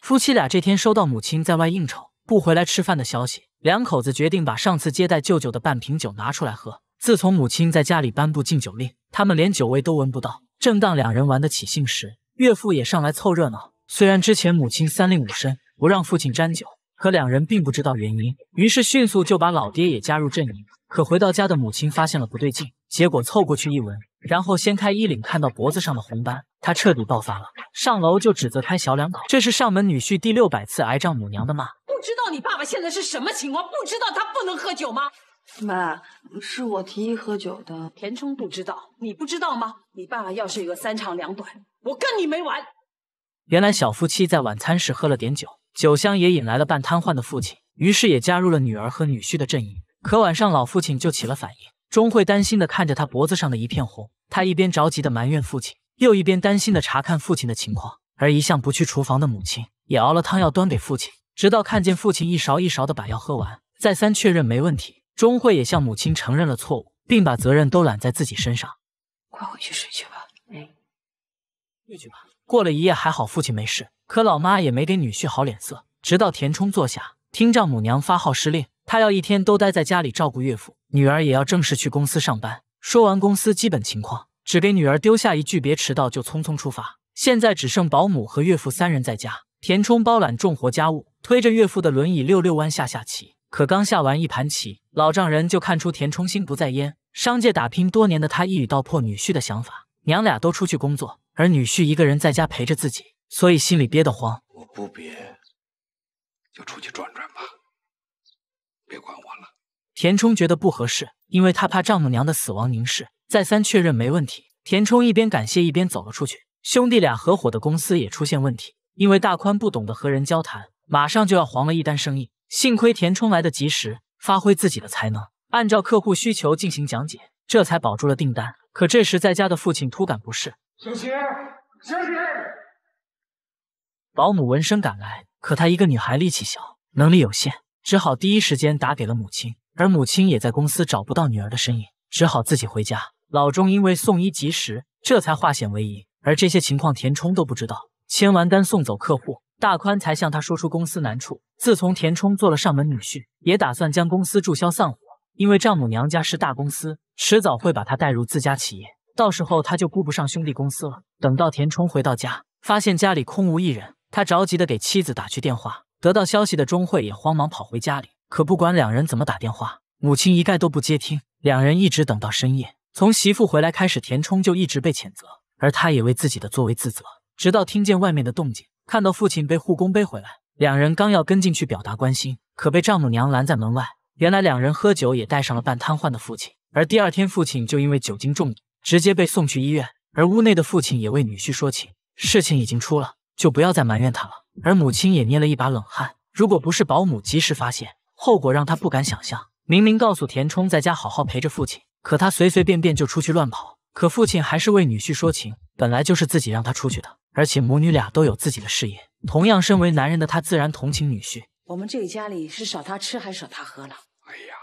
Speaker 1: 夫妻俩这天收到母亲在外应酬不回来吃饭的消息，两口子决定把上次接待舅舅的半瓶酒拿出来喝。自从母亲在家里颁布禁酒令，他们连酒味都闻不到。正当两人玩得起兴时，岳父也上来凑热闹。虽然之前母亲三令五申不让父亲沾酒，可两人并不知道原因，于是迅速就把老爹也加入阵营。可回到家的母亲发现了不对劲，结果凑过去一闻，然后掀开衣领，看到脖子上的红斑，她彻底爆发了，上楼就指责开小两口，这是上门女婿第六百次挨丈母娘的骂。不知道你爸爸现在是什么情况？不知道他不能喝酒吗？妈，是我提议喝酒的。田冲不知道，你不知道吗？你爸爸要是有个三长两短，我跟你没完。原来小夫妻在晚餐时喝了点酒，酒香也引来了半瘫痪的父亲，于是也加入了女儿和女婿的阵营。可晚上，老父亲就起了反应。钟慧担心的看着他脖子上的一片红，他一边着急的埋怨父亲，又一边担心的查看父亲的情况。而一向不去厨房的母亲也熬了汤药端给父亲，直到看见父亲一勺一勺的把药喝完，再三确认没问题，钟慧也向母亲承认了错误，并把责任都揽在自己身上。快回去睡去吧，哎，睡去吧。过了一夜，还好父亲没事，可老妈也没给女婿好脸色。直到田冲坐下，听丈母娘发号施令。他要一天都待在家里照顾岳父，女儿也要正式去公司上班。说完公司基本情况，只给女儿丢下一句“别迟到”，就匆匆出发。现在只剩保姆和岳父三人在家，田冲包揽重活家务，推着岳父的轮椅遛遛弯、下下棋。可刚下完一盘棋，老丈人就看出田冲心不在焉。商界打拼多年的他，一语道破女婿的想法：娘俩都出去工作，而女婿一个人在家陪着自己，所以心里憋得慌。我不憋，就出去转转吧。别管我了。田冲觉得不合适，因为他怕丈母娘的死亡凝视。再三确认没问题，田冲一边感谢一边走了出去。兄弟俩合伙的公司也出现问题，因为大宽不懂得和人交谈，马上就要黄了一单生意。幸亏田冲来得及时，发挥自己的才能，按照客户需求进行讲解，这才保住了订单。可这时，在家的父亲突感不适，小齐，小齐！保姆闻声赶来，可她一个女孩力气小，能力有限。只好第一时间打给了母亲，而母亲也在公司找不到女儿的身影，只好自己回家。老钟因为送医及时，这才化险为夷。而这些情况，田冲都不知道。签完单送走客户，大宽才向他说出公司难处。自从田冲做了上门女婿，也打算将公司注销散伙，因为丈母娘家是大公司，迟早会把他带入自家企业，到时候他就顾不上兄弟公司了。等到田冲回到家，发现家里空无一人，他着急的给妻子打去电话。得到消息的钟慧也慌忙跑回家里，可不管两人怎么打电话，母亲一概都不接听。两人一直等到深夜，从媳妇回来开始，田冲就一直被谴责，而他也为自己的作为自责。直到听见外面的动静，看到父亲被护工背回来，两人刚要跟进去表达关心，可被丈母娘拦在门外。原来两人喝酒也带上了半瘫痪的父亲，而第二天父亲就因为酒精中毒，直接被送去医院。而屋内的父亲也为女婿说情，事情已经出了，就不要再埋怨他了。而母亲也捏了一把冷汗，如果不是保姆及时发现，后果让她不敢想象。明明告诉田冲在家好好陪着父亲，可他随随便便就出去乱跑。可父亲还是为女婿说情，本来就是自己让他出去的。而且母女俩都有自己的事业，同样身为男人的他自然同情女婿。我们这个家里是少他吃还是少他喝了？哎呀，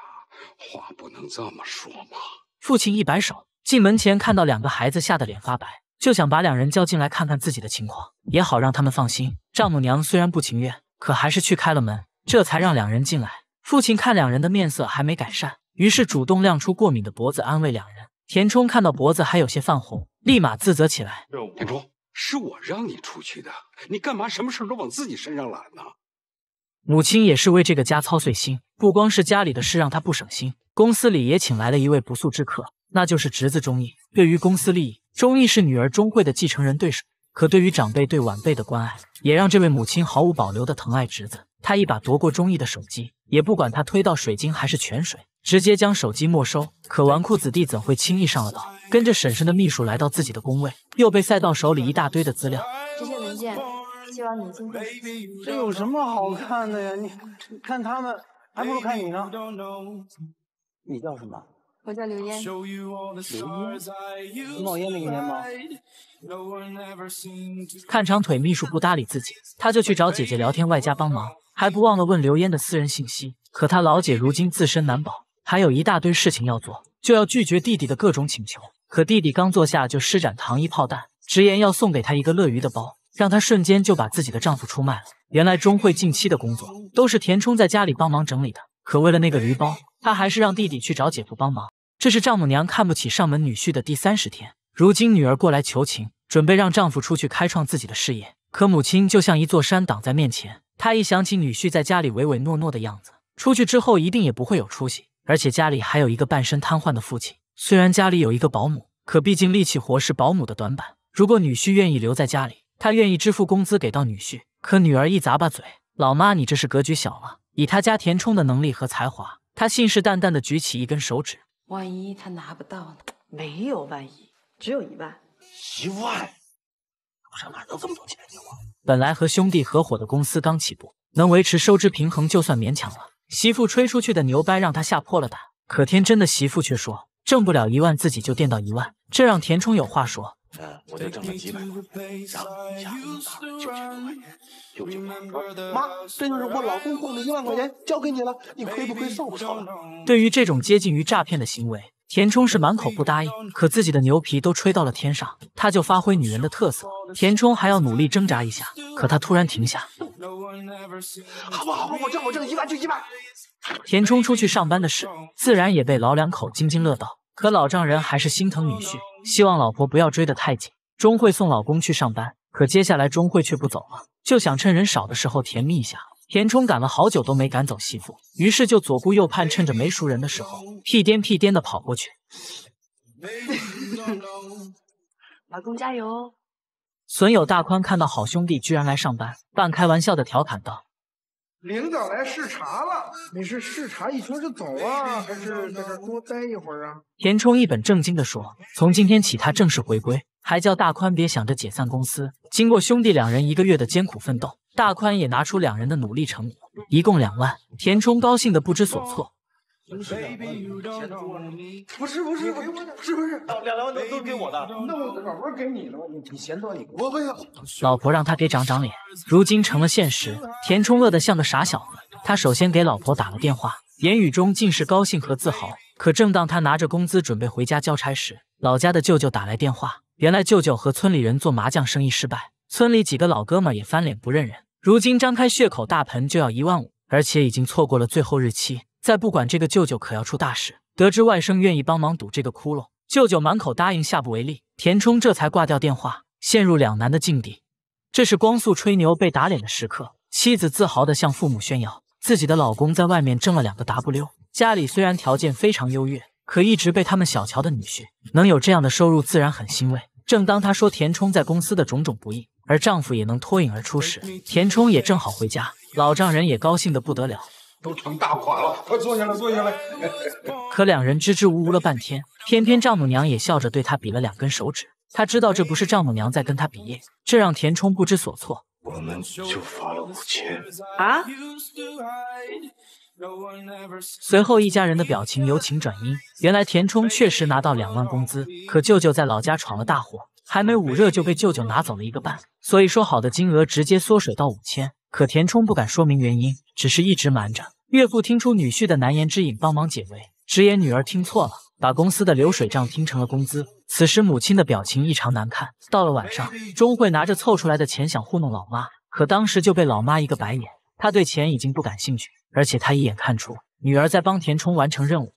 Speaker 1: 话不能这么说嘛！父亲一摆手，进门前看到两个孩子，吓得脸发白。就想把两人叫进来看看自己的情况，也好让他们放心。丈母娘虽然不情愿，可还是去开了门，这才让两人进来。父亲看两人的面色还没改善，于是主动亮出过敏的脖子，安慰两人。田冲看到脖子还有些泛红，立马自责起来：“田冲，是我让你出去的，你干嘛什么事都往自己身上揽呢？”母亲也是为这个家操碎心，不光是家里的事让他不省心，公司里也请来了一位不速之客，那就是侄子忠义。对于公司利益。钟意是女儿钟慧的继承人对手，可对于长辈对晚辈的关爱，也让这位母亲毫无保留的疼爱侄子。他一把夺过钟意的手机，也不管他推到水晶还是泉水，直接将手机没收。可纨绔子弟怎会轻易上了当？跟着婶婶的秘书来到自己的工位，又被塞到手里一大堆的资料。这些文件，希望你尽快。这有什么好看的呀？你你看他们，还不如看你呢。你叫什么？我叫刘烟，刘烟，冒烟的烟吗？看长腿秘书不搭理自己，他就去找姐姐聊天，外加帮忙，还不忘了问刘烟的私人信息。可他老姐如今自身难保，还有一大堆事情要做，就要拒绝弟弟的各种请求。可弟弟刚坐下就施展糖衣炮弹，直言要送给她一个乐鱼的包，让她瞬间就把自己的丈夫出卖了。原来钟慧近期的工作都是田冲在家里帮忙整理的，可为了那个驴包，她还是让弟弟去找姐夫帮忙。这是丈母娘看不起上门女婿的第三十天。如今女儿过来求情，准备让丈夫出去开创自己的事业，可母亲就像一座山挡在面前。她一想起女婿在家里唯唯诺诺的样子，出去之后一定也不会有出息。而且家里还有一个半身瘫痪的父亲，虽然家里有一个保姆，可毕竟力气活是保姆的短板。如果女婿愿意留在家里，她愿意支付工资给到女婿。可女儿一砸巴嘴：“老妈，你这是格局小了。以她家填充的能力和才华，她信誓旦旦地举起一根手指。”万一他拿不到呢？没有万一，只有一万。一万，我上哪能这么多钱给我本来和兄弟合伙的公司刚起步，能维持收支平衡就算勉强了。媳妇吹出去的牛掰让他吓破了胆，可天真的媳妇却说挣不了一万，自己就垫到一万，这让田冲有话说。嗯，我就挣了几百块，然后加你那儿九妈，这就是我老公送的一万块钱，交给你了，你亏不亏？受不了！对于这种接近于诈骗的行为，田冲是满口不答应，可自己的牛皮都吹到了天上，他就发挥女人的特色。田冲还要努力挣扎一下，可他突然停下。好吧，好吧，我挣，我挣一万就一万。田冲出去上班的事，自然也被老两口津津乐道。可老丈人还是心疼女婿，希望老婆不要追得太紧。钟慧送老公去上班，可接下来钟慧却不走了，就想趁人少的时候甜蜜一下，田冲赶了好久都没赶走媳妇，于是就左顾右盼，趁着没熟人的时候，屁颠屁颠的跑过去。老公加油！损友大宽看到好兄弟居然来上班，半开玩笑的调侃道。领导来视察了，你是视察一圈就走啊，还是在这多待一会儿啊？田冲一本正经地说：“从今天起，他正式回归，还叫大宽别想着解散公司。”经过兄弟两人一个月的艰苦奋斗，大宽也拿出两人的努力成果，一共两万。田冲高兴得不知所措。不是不是不是不是，不是，两两万都都给我的，那我可不是给你了。你钱多你。我不要。老婆让他给长长脸，如今成了现实。田冲乐得像个傻小子。他首先给老婆打了电话，言语中尽是高兴和自豪。可正当他拿着工资准备回家交差时，老家的舅舅打来电话。原来舅舅和村里人做麻将生意失败，村里几个老哥们也翻脸不认人。如今张开血口大盆就要一万五，而且已经错过了最后日期。再不管这个舅舅，可要出大事。得知外甥愿意帮忙堵这个窟窿，舅舅满口答应，下不为例。田冲这才挂掉电话，陷入两难的境地。这是光速吹牛被打脸的时刻。妻子自豪地向父母炫耀，自己的老公在外面挣了两个 W。家里虽然条件非常优越，可一直被他们小瞧的女婿能有这样的收入，自然很欣慰。正当她说田冲在公司的种种不易，而丈夫也能脱颖而出时，田冲也正好回家，老丈人也高兴得不得了。都成大款了，快坐下来，坐下来。可两人支支吾吾了半天，偏偏丈母娘也笑着对他比了两根手指。他知道这不是丈母娘在跟他比业，这让田冲不知所措。我们就发了五千啊！随后一家人的表情由晴转阴。原来田冲确实拿到两万工资，可舅舅在老家闯了大祸，还没捂热就被舅舅拿走了一个半，所以说好的金额直接缩水到五千。可田冲不敢说明原因，只是一直瞒着岳父。听出女婿的难言之隐，帮忙解围，直言女儿听错了，把公司的流水账听成了工资。此时母亲的表情异常难看。到了晚上，钟慧拿着凑出来的钱想糊弄老妈，可当时就被老妈一个白眼。她对钱已经不感兴趣，而且她一眼看出女儿在帮田冲完成任务。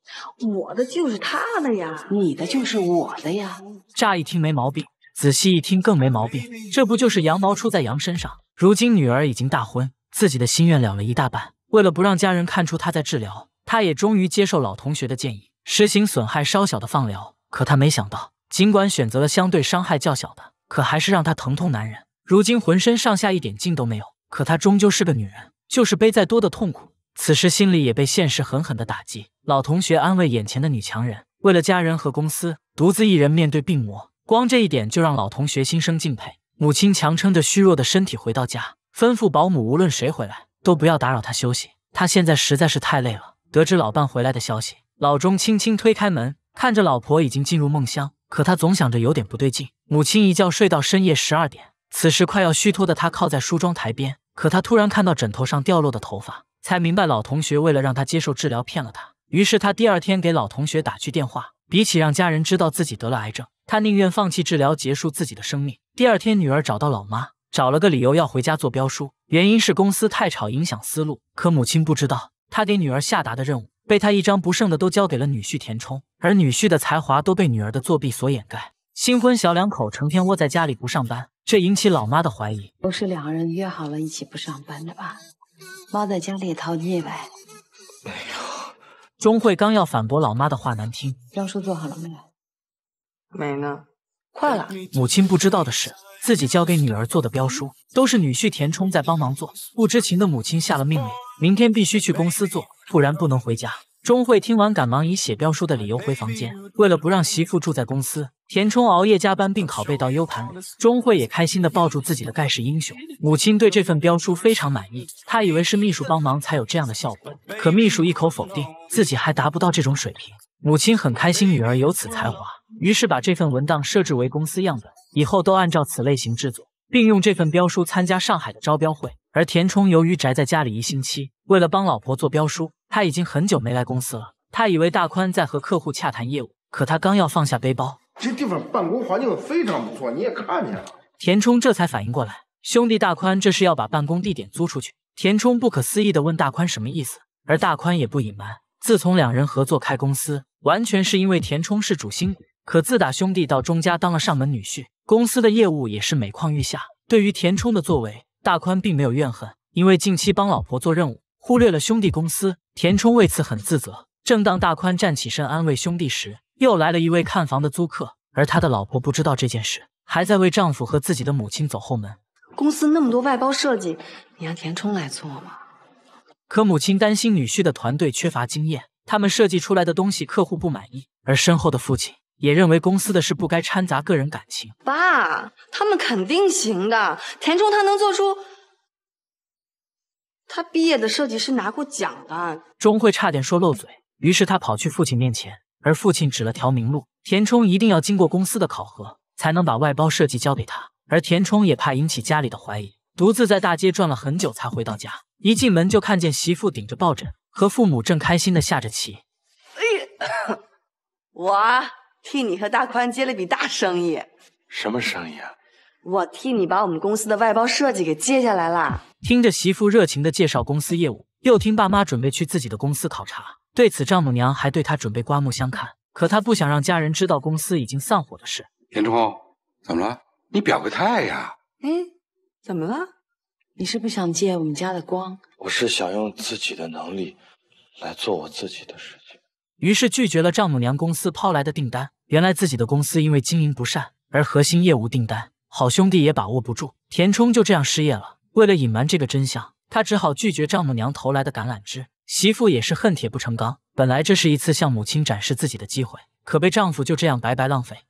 Speaker 1: 我的就是他的呀，你的就是我的呀。乍一听没毛病，仔细一听更没毛病，这不就是羊毛出在羊身上？如今女儿已经大婚，自己的心愿了了一大半。为了不让家人看出她在治疗，她也终于接受老同学的建议，实行损害稍小的放疗。可她没想到，尽管选择了相对伤害较小的，可还是让她疼痛难忍。如今浑身上下一点劲都没有，可她终究是个女人，就是背再多的痛苦，此时心里也被现实狠狠的打击。老同学安慰眼前的女强人，为了家人和公司，独自一人面对病魔，光这一点就让老同学心生敬佩。母亲强撑着虚弱的身体回到家，吩咐保姆无论谁回来都不要打扰她休息。她现在实在是太累了。得知老伴回来的消息，老钟轻轻推开门，看着老婆已经进入梦乡，可他总想着有点不对劲。母亲一觉睡到深夜十二点，此时快要虚脱的他靠在梳妆台边，可他突然看到枕头上掉落的头发，才明白老同学为了让他接受治疗骗了他。于是他第二天给老同学打去电话。比起让家人知道自己得了癌症，他宁愿放弃治疗，结束自己的生命。第二天，女儿找到老妈，找了个理由要回家做标书，原因是公司太吵，影响思路。可母亲不知道，她给女儿下达的任务，被她一张不剩的都交给了女婿填充，而女婿的才华都被女儿的作弊所掩盖。新婚小两口成天窝在家里不上班，这引起老妈的怀疑。不是两个人约好了一起不上班的吧？妈在家里淘腻呗。没有。钟慧刚要反驳老妈的话，难听。标书做好了没有？没呢。快了。母亲不知道的是，自己交给女儿做的标书，都是女婿田冲在帮忙做。不知情的母亲下了命令，明天必须去公司做，不然不能回家。钟慧听完，赶忙以写标书的理由回房间。为了不让媳妇住在公司，田冲熬夜加班，并拷贝到 U 盘里。钟慧也开心的抱住自己的盖世英雄。母亲对这份标书非常满意，她以为是秘书帮忙才有这样的效果，可秘书一口否定，自己还达不到这种水平。母亲很开心，女儿有此才华。于是把这份文档设置为公司样本，以后都按照此类型制作，并用这份标书参加上海的招标会。而田冲由于宅在家里一星期，为了帮老婆做标书，他已经很久没来公司了。他以为大宽在和客户洽谈业务，可他刚要放下背包，这地方办公环境非常不错，你也看见了。田冲这才反应过来，兄弟大宽这是要把办公地点租出去。田冲不可思议的问大宽什么意思，而大宽也不隐瞒，自从两人合作开公司，完全是因为田冲是主心骨。可自打兄弟到钟家当了上门女婿，公司的业务也是每况愈下。对于田冲的作为，大宽并没有怨恨，因为近期帮老婆做任务，忽略了兄弟公司。田冲为此很自责。正当大宽站起身安慰兄弟时，又来了一位看房的租客，而他的老婆不知道这件事，还在为丈夫和自己的母亲走后门。公司那么多外包设计，你让田冲来做吗？可母亲担心女婿的团队缺乏经验，他们设计出来的东西客户不满意，而身后的父亲。也认为公司的事不该掺杂个人感情。爸，他们肯定行的。田冲他能做出，他毕业的设计师拿过奖的。钟慧差点说漏嘴，于是他跑去父亲面前，而父亲指了条明路：田冲一定要经过公司的考核，才能把外包设计交给他。而田冲也怕引起家里的怀疑，独自在大街转了很久才回到家。一进门就看见媳妇顶着抱枕和父母正开心的下着棋。哎，我。替你和大宽接了笔大生意，什么生意啊？我替你把我们公司的外包设计给接下来了。听着媳妇热情的介绍公司业务，又听爸妈准备去自己的公司考察，对此丈母娘还对他准备刮目相看。可他不想让家人知道公司已经散伙的事。严冲，怎么了？你表个态呀？哎，怎么了？你是不想借我们家的光？我是想用自己的能力来做我自己的事。于是拒绝了丈母娘公司抛来的订单。原来自己的公司因为经营不善，而核心业务订单，好兄弟也把握不住，田冲就这样失业了。为了隐瞒这个真相，他只好拒绝丈母娘投来的橄榄枝。媳妇也是恨铁不成钢，本来这是一次向母亲展示自己的机会，可被丈夫就这样白白浪费。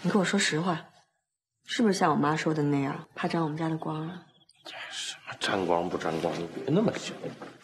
Speaker 1: 你跟我说实话，是不是像我妈说的那样，怕沾我们家的光啊？什么沾光不沾光？你别那么凶。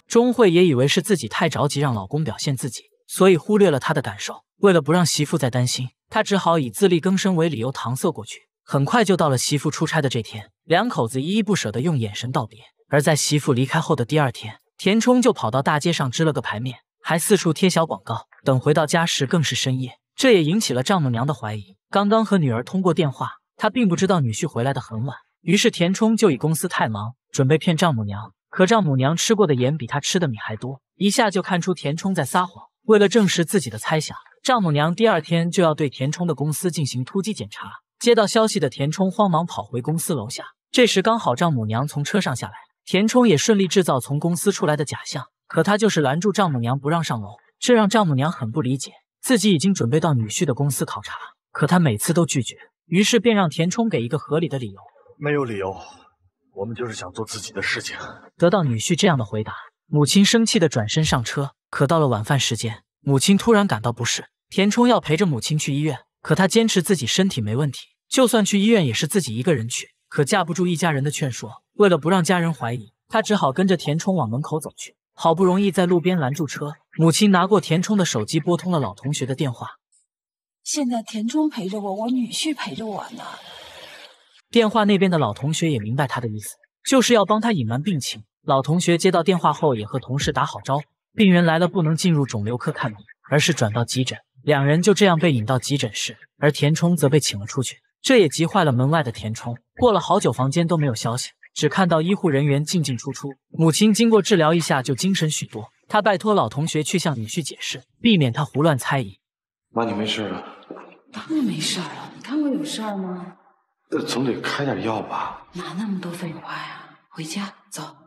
Speaker 1: 钟慧也以为是自己太着急，让老公表现自己。所以忽略了他的感受，为了不让媳妇再担心，他只好以自力更生为理由搪塞过去。很快就到了媳妇出差的这天，两口子依依不舍地用眼神道别。而在媳妇离开后的第二天，田冲就跑到大街上支了个牌面，还四处贴小广告。等回到家时更是深夜，这也引起了丈母娘的怀疑。刚刚和女儿通过电话，她并不知道女婿回来的很晚，于是田冲就以公司太忙准备骗丈母娘。可丈母娘吃过的盐比他吃的米还多，一下就看出田冲在撒谎。为了证实自己的猜想，丈母娘第二天就要对田冲的公司进行突击检查。接到消息的田冲慌忙跑回公司楼下，这时刚好丈母娘从车上下来，田冲也顺利制造从公司出来的假象。可他就是拦住丈母娘不让上楼，这让丈母娘很不理解。自己已经准备到女婿的公司考察，可他每次都拒绝，于是便让田冲给一个合理的理由。没有理由，我们就是想做自己的事情。得到女婿这样的回答，母亲生气的转身上车。可到了晚饭时间，母亲突然感到不适。田冲要陪着母亲去医院，可他坚持自己身体没问题，就算去医院也是自己一个人去。可架不住一家人的劝说，为了不让家人怀疑，他只好跟着田冲往门口走去。好不容易在路边拦住车，母亲拿过田冲的手机，拨通了老同学的电话。现在田冲陪着我，我女婿陪着我呢。电话那边的老同学也明白他的意思，就是要帮他隐瞒病情。老同学接到电话后，也和同事打好招呼。病人来了，不能进入肿瘤科看病，而是转到急诊。两人就这样被引到急诊室，而田冲则被请了出去。这也急坏了门外的田冲。过了好久，房间都没有消息，只看到医护人员进进出出。母亲经过治疗一下就精神许多，他拜托老同学去向女婿解释，避免他胡乱猜疑。妈，你没事吧？当然没事了，你看我有事儿吗？那总得开点药吧？哪那么多废话呀！回家走。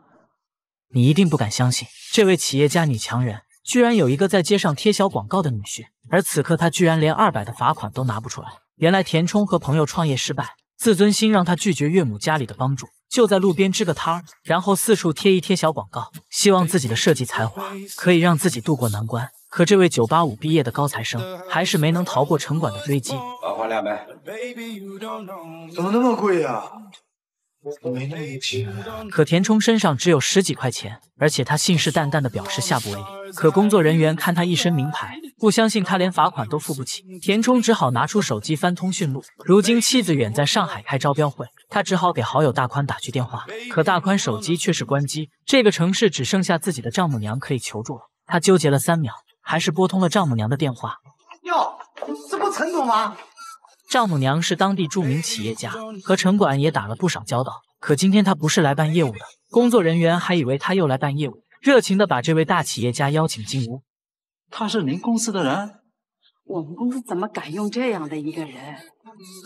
Speaker 1: 你一定不敢相信，这位企业家女强人居然有一个在街上贴小广告的女婿，而此刻她居然连二百的罚款都拿不出来。原来田冲和朋友创业失败，自尊心让他拒绝岳母家里的帮助，就在路边支个摊儿，然后四处贴一贴小广告，希望自己的设计才华可以让自己渡过难关。可这位九八五毕业的高材生还是没能逃过城管的追击。罚款两百，怎么那么贵呀？可田冲身上只有十几块钱，而且他信誓旦旦的表示下不为例。可工作人员看他一身名牌，不相信他连罚款都付不起。田冲只好拿出手机翻通讯录，如今妻子远在上海开招标会，他只好给好友大宽打去电话。可大宽手机却是关机，这个城市只剩下自己的丈母娘可以求助了。他纠结了三秒，还是拨通了丈母娘的电话。哟，这不陈总吗？丈母娘是当地著名企业家，和城管也打了不少交道。可今天她不是来办业务的，工作人员还以为她又来办业务，热情地把这位大企业家邀请进屋。他是您公司的人？我们公司怎么敢用这样的一个人？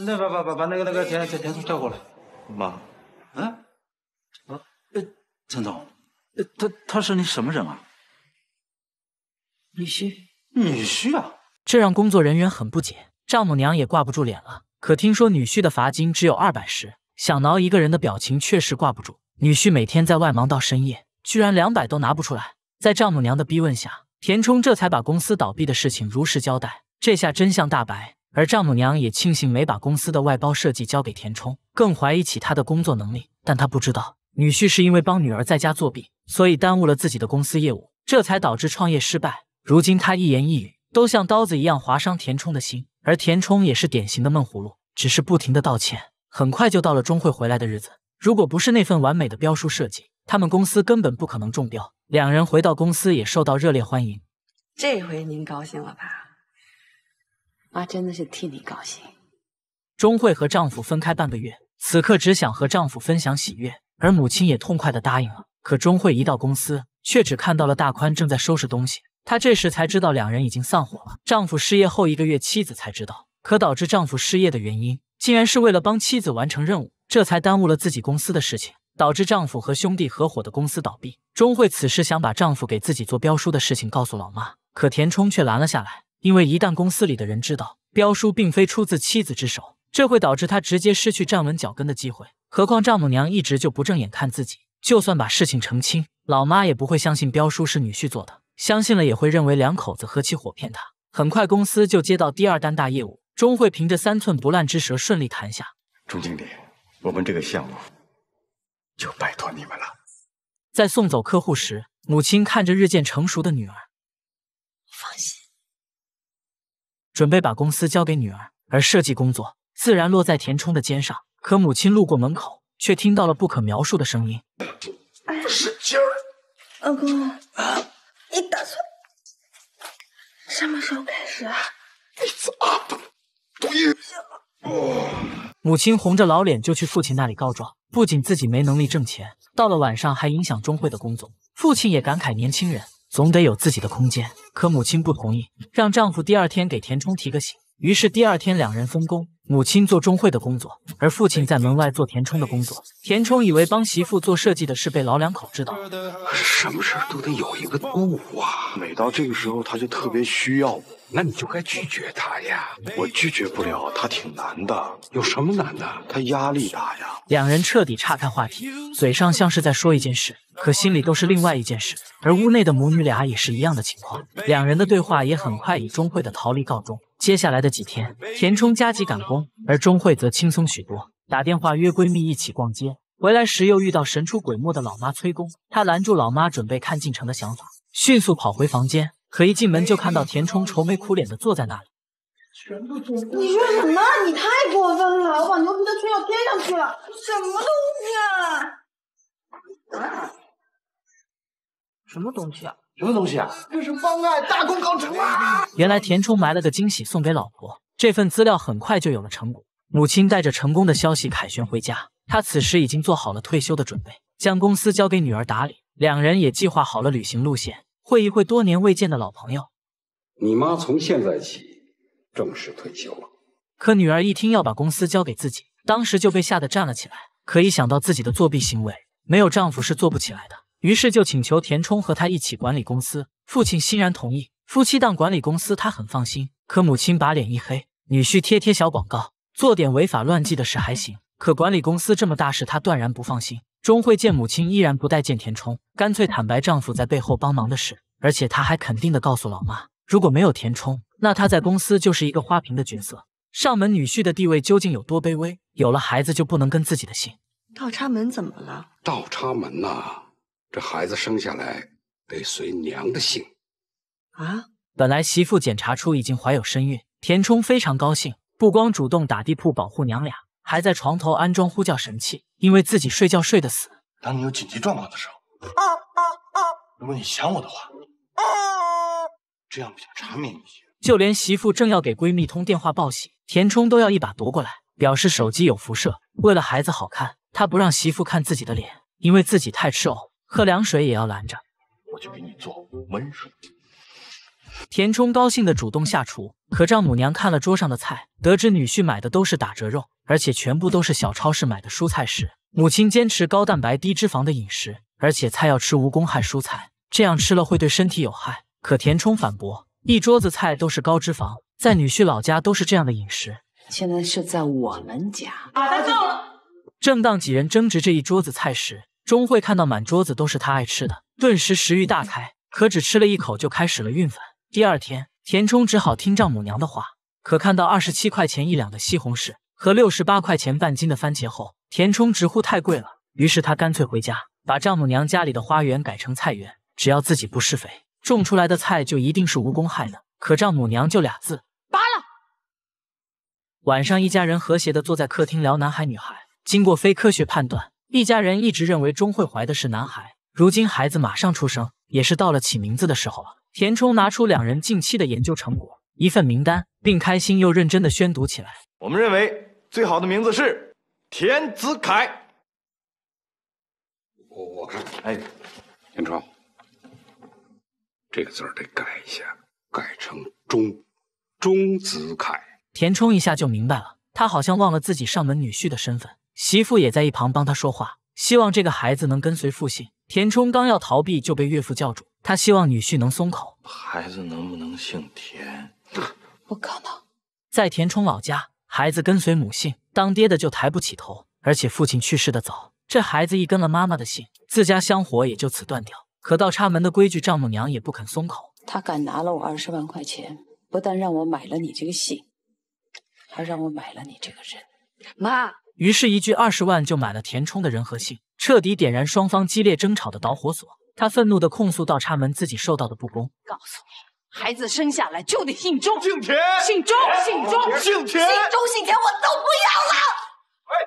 Speaker 1: 那把把把把那个那个钱钱田都叫过来。妈，嗯，啊，呃，陈总，他他是你什么人啊？女婿，女婿啊！这让工作人员很不解。丈母娘也挂不住脸了，可听说女婿的罚金只有二百时，想挠一个人的表情确实挂不住。女婿每天在外忙到深夜，居然两百都拿不出来。在丈母娘的逼问下，田冲这才把公司倒闭的事情如实交代。这下真相大白，而丈母娘也庆幸没把公司的外包设计交给田冲，更怀疑起他的工作能力。但他不知道，女婿是因为帮女儿在家作弊，所以耽误了自己的公司业务，这才导致创业失败。如今他一言一语都像刀子一样划伤田冲的心。而田冲也是典型的闷葫芦，只是不停的道歉。很快就到了钟慧回来的日子，如果不是那份完美的标书设计，他们公司根本不可能中标。两人回到公司也受到热烈欢迎。这回您高兴了吧？妈真的是替你高兴。钟慧和丈夫分开半个月，此刻只想和丈夫分享喜悦，而母亲也痛快的答应了。可钟慧一到公司，却只看到了大宽正在收拾东西。她这时才知道两人已经散伙了。丈夫失业后一个月，妻子才知道，可导致丈夫失业的原因，竟然是为了帮妻子完成任务，这才耽误了自己公司的事情，导致丈夫和兄弟合伙的公司倒闭。钟慧此时想把丈夫给自己做标书的事情告诉老妈，可田冲却拦了下来，因为一旦公司里的人知道标书并非出自妻子之手，这会导致他直接失去站稳脚跟的机会。何况丈母娘一直就不正眼看自己，就算把事情澄清，老妈也不会相信标书是女婿做的。相信了也会认为两口子合起伙骗他。很快，公司就接到第二单大业务，钟慧凭着三寸不烂之舌顺利谈下。钟经理，我们这个项目就拜托你们了。在送走客户时，母亲看着日渐成熟的女儿，放心，准备把公司交给女儿。而设计工作自然落在田冲的肩上。可母亲路过门口，却听到了不可描述的声音。不是鸡儿，老公啊！你打算什么时候开始啊？母亲红着老脸就去父亲那里告状，不仅自己没能力挣钱，到了晚上还影响钟慧的工作。父亲也感慨年轻人总得有自己的空间，可母亲不同意，让丈夫第二天给田冲提个醒。于是第二天，两人分工，母亲做钟会的工作，而父亲在门外做田冲的工作。田冲以为帮媳妇做设计的事被老两口知道，可是什么事儿都得有一个度啊。每到这个时候，他就特别需要我，那你就该拒绝他呀。我拒绝不了，他挺难的。有什么难的？他压力大呀。两人彻底岔开话题，嘴上像是在说一件事，可心里都是另外一件事。而屋内的母女俩也是一样的情况。两人的对话也很快以钟会的逃离告终。接下来的几天，田冲加急赶工，而钟慧则轻松许多，打电话约闺蜜一起逛街。回来时又遇到神出鬼没的老妈催工，她拦住老妈准备看进城的想法，迅速跑回房间。可一进门就看到田冲愁眉苦脸的坐在那里。你说什么？你太过分了！我把牛皮都吹到天上去了，什么东西啊？什么东西啊？什么东西啊！这是帮爱大功告成啊！原来田冲埋了个惊喜送给老婆，这份资料很快就有了成果。母亲带着成功的消息凯旋回家，她此时已经做好了退休的准备，将公司交给女儿打理，两人也计划好了旅行路线，会一会多年未见的老朋友。你妈从现在起正式退休了。可女儿一听要把公司交给自己，当时就被吓得站了起来，可一想到自己的作弊行为，没有丈夫是做不起来的。于是就请求田冲和他一起管理公司，父亲欣然同意。夫妻档管理公司，他很放心。可母亲把脸一黑，女婿贴贴小广告，做点违法乱纪的事还行，可管理公司这么大事，他断然不放心。钟慧见母亲依然不待见田冲，干脆坦白丈夫在背后帮忙的事，而且他还肯定的告诉老妈，如果没有田冲，那他在公司就是一个花瓶的角色。上门女婿的地位究竟有多卑微？有了孩子就不能跟自己的姓？倒插门怎么了？倒插门呐！这孩子生下来得随娘的姓，啊！本来媳妇检查出已经怀有身孕，田冲非常高兴，不光主动打地铺保护娘俩，还在床头安装呼叫神器，因为自己睡觉睡得死。当你有紧急状况的时候，啊啊啊！如果你想我的话，啊，这样比较缠绵一些。就连媳妇正要给闺蜜通电话报喜，田冲都要一把夺过来，表示手机有辐射。为了孩子好看，他不让媳妇看自己的脸，因为自己太赤裸。喝凉水也要拦着，我去给你做温水。田冲高兴地主动下厨，可丈母娘看了桌上的菜，得知女婿买的都是打折肉，而且全部都是小超市买的蔬菜时，母亲坚持高蛋白低脂肪的饮食，而且菜要吃无公害蔬菜，这样吃了会对身体有害。可田冲反驳，一桌子菜都是高脂肪，在女婿老家都是这样的饮食，现在是在我们家。把他揍了！正当几人争执这一桌子菜时。钟慧看到满桌子都是她爱吃的，顿时食欲大开。可只吃了一口，就开始了孕反。第二天，田冲只好听丈母娘的话。可看到二十七块钱一两的西红柿和六十八块钱半斤的番茄后，田冲直呼太贵了。于是他干脆回家，把丈母娘家里的花园改成菜园。只要自己不施肥，种出来的菜就一定是无公害的。可丈母娘就俩字：拔了。晚上，一家人和谐的坐在客厅聊男孩女孩。经过非科学判断。一家人一直认为钟慧怀的是男孩，如今孩子马上出生，也是到了起名字的时候了。田冲拿出两人近期的研究成果，一份名单，并开心又认真的宣读起来：“我们认为最好的名字是田子凯。”我我看，哎，田冲，这个字儿得改一下，改成钟，钟子凯。田冲一下就明白了，他好像忘了自己上门女婿的身份。媳妇也在一旁帮他说话，希望这个孩子能跟随父姓。田冲刚要逃避，就被岳父叫住。他希望女婿能松口。孩子能不能姓田？不可能。在田冲老家，孩子跟随母姓，当爹的就抬不起头。而且父亲去世的早，这孩子一跟了妈妈的姓，自家香火也就此断掉。可倒插门的规矩，丈母娘也不肯松口。他敢拿了我二十万块钱，不但让我买了你这个姓，还让我买了你这个人。妈。于是，一句二十万就买了填充的人和信，彻底点燃双方激烈争吵的导火索。他愤怒的控诉倒插门自己受到的不公：“告诉你，孩子生下来就得姓周，姓田，姓周，姓周，姓田，姓周，姓田，我都不要了。”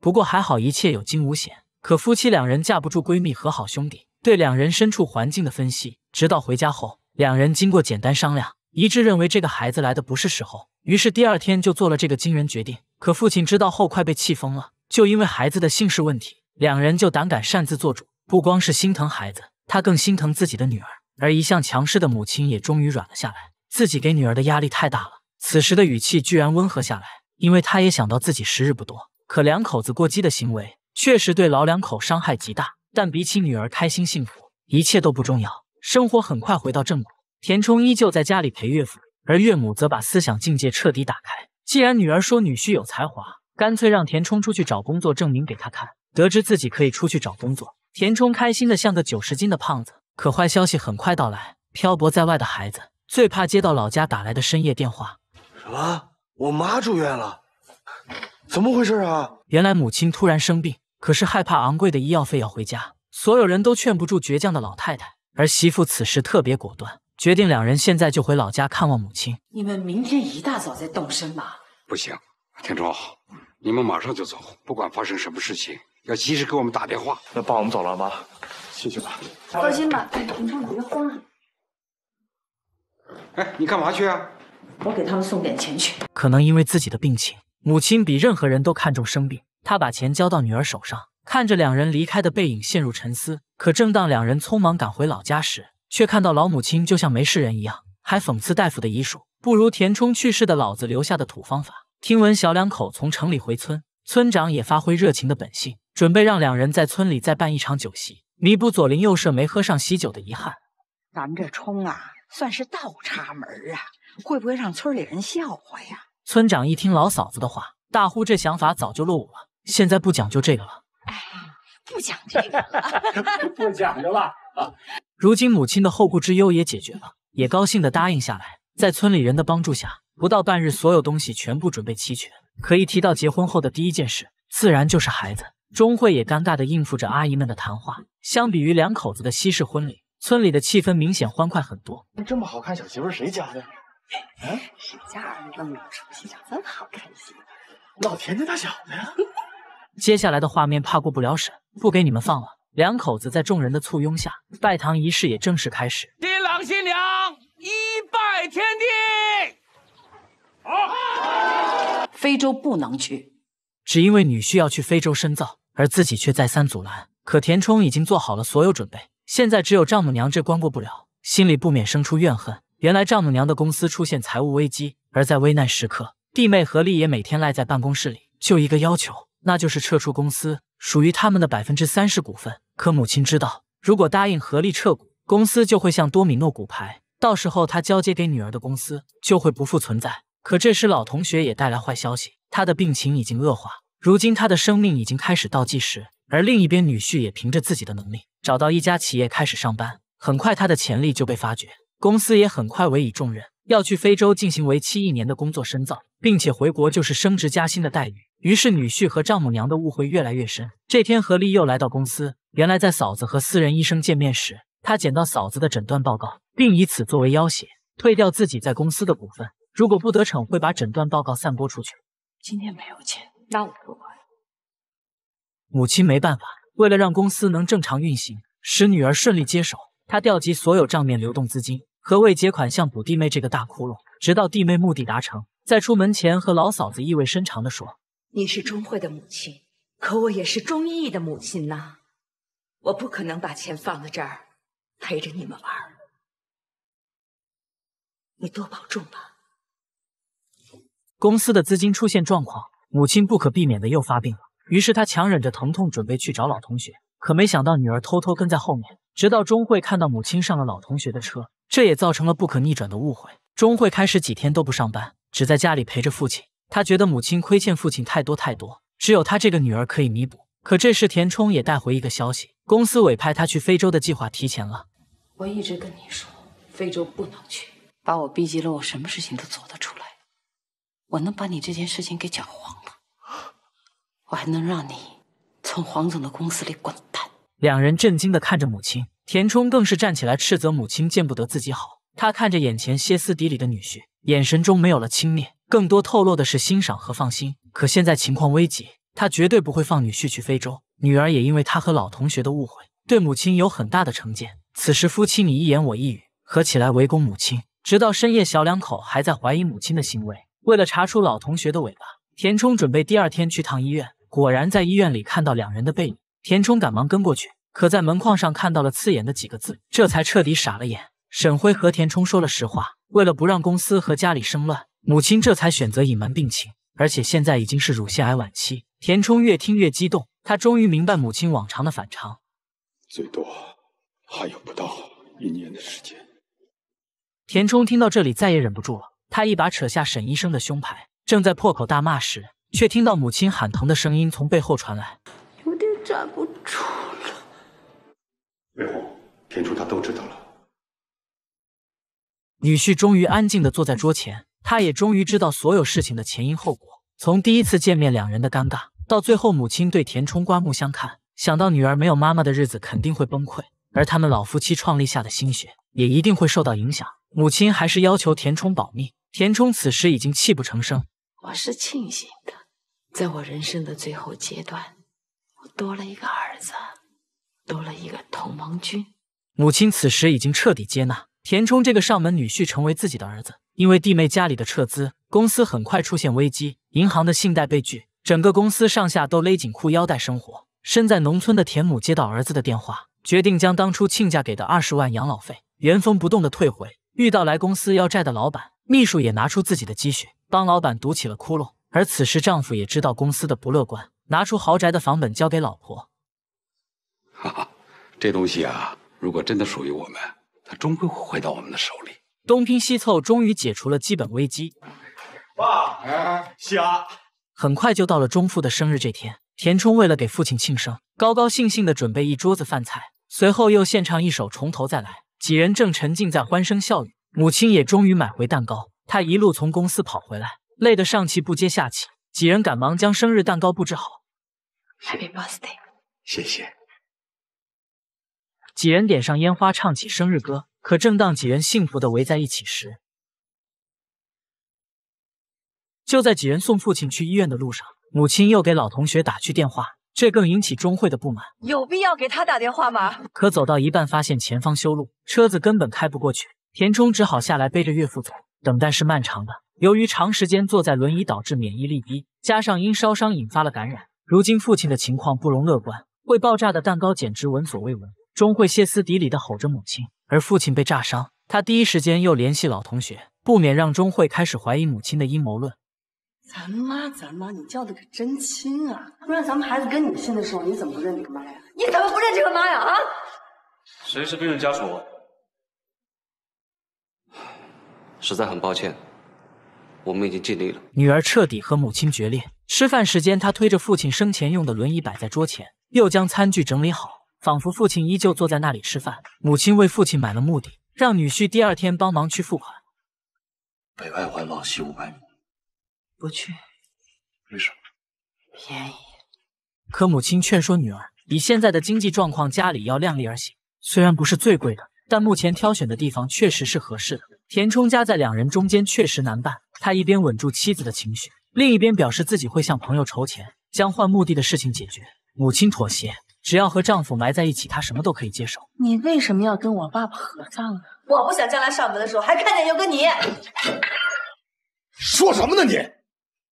Speaker 1: 不过还好，一切有惊无险。可夫妻两人架不住闺蜜和好兄弟对两人身处环境的分析，直到回家后，两人经过简单商量。一致认为这个孩子来的不是时候，于是第二天就做了这个惊人决定。可父亲知道后，快被气疯了，就因为孩子的姓氏问题，两人就胆敢擅自做主。不光是心疼孩子，他更心疼自己的女儿。而一向强势的母亲也终于软了下来，自己给女儿的压力太大了。此时的语气居然温和下来，因为他也想到自己时日不多。可两口子过激的行为确实对老两口伤害极大，但比起女儿开心幸福，一切都不重要。生活很快回到正轨。田冲依旧在家里陪岳父，而岳母则把思想境界彻底打开。既然女儿说女婿有才华，干脆让田冲出去找工作，证明给他看。得知自己可以出去找工作，田冲开心的像个九十斤的胖子。可坏消息很快到来：漂泊在外的孩子最怕接到老家打来的深夜电话。什么？我妈住院了？怎么回事啊？原来母亲突然生病，可是害怕昂贵的医药费要回家，所有人都劝不住倔强的老太太。儿媳妇此时特别果断。决定，两人现在就回老家看望母亲。你们明天一大早再动身吧。不行，天中，你们马上就走，不管发生什么事情，要及时给我们打电话。那爸，我们走了，妈，谢谢吧。放心吧，田天中，别慌。哎，你干嘛去啊？我给他们送点钱去。可能因为自己的病情，母亲比任何人都看重生病。他把钱交到女儿手上，看着两人离开的背影，陷入沉思。可正当两人匆忙赶回老家时，却看到老母亲就像没事人一样，还讽刺大夫的医术不如田冲去世的老子留下的土方法。听闻小两口从城里回村，村长也发挥热情的本性，准备让两人在村里再办一场酒席，弥补左邻右舍没喝上喜酒的遗憾。咱们这冲啊，算是倒插门啊，会不会让村里人笑话呀？村长一听老嫂子的话，大呼这想法早就落伍了，现在不讲究这个了。哎，不讲究了，不讲究了啊。如今母亲的后顾之忧也解决了，也高兴地答应下来。在村里人的帮助下，不到半日，所有东西全部准备齐全。可一提到结婚后的第一件事，自然就是孩子。钟慧也尴尬地应付着阿姨们的谈话。相比于两口子的西式婚礼，村里的气氛明显欢快很多。这么好看，小媳妇谁家的？嗯，谁家儿子那么有出息，长这么好看？老田家大小子呀。接下来的画面怕过不了审，不给你们放了。两口子在众人的簇拥下，拜堂仪式也正式开始。新郎新娘一拜天地。非洲不能去，只因为女婿要去非洲深造，而自己却再三阻拦。可田冲已经做好了所有准备，现在只有丈母娘这关过不了，心里不免生出怨恨。原来丈母娘的公司出现财务危机，而在危难时刻，弟妹何丽也每天赖在办公室里，就一个要求，那就是撤出公司。属于他们的百分之三十股份，可母亲知道，如果答应合力撤股，公司就会像多米诺骨牌，到时候他交接给女儿的公司就会不复存在。可这时老同学也带来坏消息，他的病情已经恶化，如今他的生命已经开始倒计时。而另一边，女婿也凭着自己的能力找到一家企业开始上班，很快他的潜力就被发掘，公司也很快委以重任，要去非洲进行为期一年的工作深造，并且回国就是升职加薪的待遇。于是，女婿和丈母娘的误会越来越深。这天，何丽又来到公司。原来，在嫂子和私人医生见面时，他捡到嫂子的诊断报告，并以此作为要挟，退掉自己在公司的股份。如果不得逞，会把诊断报告散播出去。今天没有钱，那我不管。母亲没办法，为了让公司能正常运行，使女儿顺利接手，她调集所有账面流动资金何为结款项补弟妹这个大窟窿，直到弟妹目的达成。在出门前，和老嫂子意味深长地说。你是钟慧的母亲，可我也是钟毅的母亲呐。我不可能把钱放在这儿陪着你们玩，你多保重吧。公司的资金出现状况，母亲不可避免的又发病了。于是他强忍着疼痛，准备去找老同学，可没想到女儿偷偷跟在后面。直到钟慧看到母亲上了老同学的车，这也造成了不可逆转的误会。钟慧开始几天都不上班，只在家里陪着父亲。他觉得母亲亏欠父亲太多太多，只有他这个女儿可以弥补。可这时，田冲也带回一个消息：公司委派他去非洲的计划提前了。我一直跟你说，非洲不能去，把我逼急了，我什么事情都做得出来。我能把你这件事情给搅黄了，我还能让你从黄总的公司里滚蛋。两人震惊地看着母亲，田冲更是站起来斥责母亲见不得自己好。他看着眼前歇斯底里的女婿，眼神中没有了轻蔑。更多透露的是欣赏和放心，可现在情况危急，他绝对不会放女婿去非洲。女儿也因为他和老同学的误会，对母亲有很大的成见。此时夫妻你一言我一语，合起来围攻母亲，直到深夜，小两口还在怀疑母亲的行为。为了查出老同学的尾巴，田冲准备第二天去趟医院。果然在医院里看到两人的背影，田冲赶忙跟过去，可在门框上看到了刺眼的几个字，这才彻底傻了眼。沈辉和田冲说了实话，为了不让公司和家里生乱。母亲这才选择隐瞒病情，而且现在已经是乳腺癌晚期。田冲越听越激动，他终于明白母亲往常的反常。最多还有不到一年的时间。田冲听到这里再也忍不住了，他一把扯下沈医生的胸牌，正在破口大骂时，却听到母亲喊疼的声音从背后传来。有点站不住了。别慌，田冲他都知道了。女婿终于安静地坐在桌前。他也终于知道所有事情的前因后果，从第一次见面两人的尴尬，到最后母亲对田冲刮目相看。想到女儿没有妈妈的日子肯定会崩溃，而他们老夫妻创立下的心血也一定会受到影响，母亲还是要求田冲保密。田冲此时已经泣不成声。我是庆幸的，在我人生的最后阶段，我多了一个儿子，多了一个同盟军。母亲此时已经彻底接纳。填充这个上门女婿成为自己的儿子，因为弟妹家里的撤资，公司很快出现危机，银行的信贷被拒，整个公司上下都勒紧裤腰带生活。身在农村的田母接到儿子的电话，决定将当初亲家给的二十万养老费原封不动的退回。遇到来公司要债的老板，秘书也拿出自己的积蓄帮老板堵起了窟窿。而此时丈夫也知道公司的不乐观，拿出豪宅的房本交给老婆。哈哈，这东西啊，如果真的属于我们。他终归会回到我们的手里。东拼西凑，终于解除了基本危机。爸，嗯，虾。很快就到了中父的生日这天，田冲为了给父亲庆生，高高兴兴的准备一桌子饭菜，随后又献唱一首《从头再来》。几人正沉浸在欢声笑语，母亲也终于买回蛋糕。他一路从公司跑回来，累得上气不接下气。几人赶忙将生日蛋糕布置好。Happy birthday！谢谢。几人点上烟花，唱起生日歌。可正当几人幸福的围在一起时，就在几人送父亲去医院的路上，母亲又给老同学打去电话，这更引起钟慧的不满。有必要给他打电话吗？可走到一半，发现前方修路，车子根本开不过去。田冲只好下来背着岳父走。等待是漫长的。由于长时间坐在轮椅，导致免疫力低，加上因烧伤引发了感染，如今父亲的情况不容乐观。会爆炸的蛋糕简直闻所未闻。钟慧歇斯底里的吼着母亲，而父亲被炸伤。他第一时间又联系老同学，不免让钟慧开始怀疑母亲的阴谋论。咱妈，咱妈，你叫的可真亲啊！不然咱们孩子跟你姓的时候，你怎么不认这个妈呀？你怎么不认这个妈呀？啊！谁是病人家属？实在很抱歉，我们已经尽力了。女儿彻底和母亲决裂。吃饭时间，她推着父亲生前用的轮椅摆在桌前，又将餐具整理好。仿佛父亲依旧坐在那里吃饭，母亲为父亲买了墓地，让女婿第二天帮忙去付款。北外环往西五百米。不去。为什么？便宜。可母亲劝说女儿，以现在的经济状况，家里要量力而行。虽然不是最贵的，但目前挑选的地方确实是合适的。田冲家在两人中间确实难办，他一边稳住妻子的情绪，另一边表示自己会向朋友筹钱，将换墓地的事情解决。母亲妥协。只要和丈夫埋在一起，她什么都可以接受。你为什么要跟我爸爸合葬呢？我不想将来上门的时候还看见有个你。说什么呢你？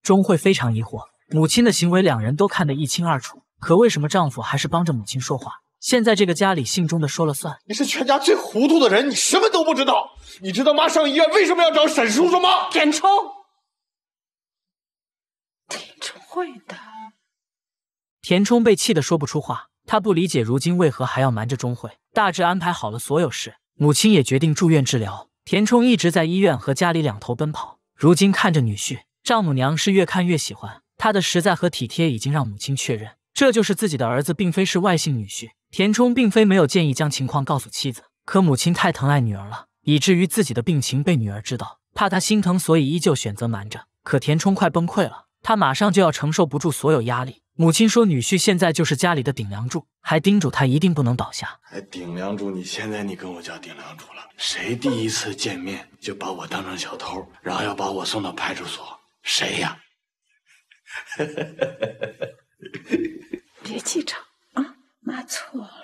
Speaker 1: 钟慧非常疑惑，母亲的行为两人都看得一清二楚，可为什么丈夫还是帮着母亲说话？现在这个家里姓钟的说了算。你是全家最糊涂的人，你什么都不知道。你知道妈上医院为什么要找沈叔叔吗？田冲。田冲会的。田冲被气得说不出话。他不理解，如今为何还要瞒着钟慧？大致安排好了所有事，母亲也决定住院治疗。田冲一直在医院和家里两头奔跑，如今看着女婿、丈母娘是越看越喜欢。他的实在和体贴已经让母亲确认，这就是自己的儿子，并非是外姓女婿。田冲并非没有建议将情况告诉妻子，可母亲太疼爱女儿了，以至于自己的病情被女儿知道，怕她心疼，所以依旧选择瞒着。可田冲快崩溃了，他马上就要承受不住所有压力。母亲说：“女婿现在就是家里的顶梁柱，还叮嘱他一定不能倒下。”“顶梁柱，你现在你跟我叫顶梁柱了？谁第一次见面就把我当成小偷，然后要把我送到派出所？谁呀？” 别气场啊，妈错了。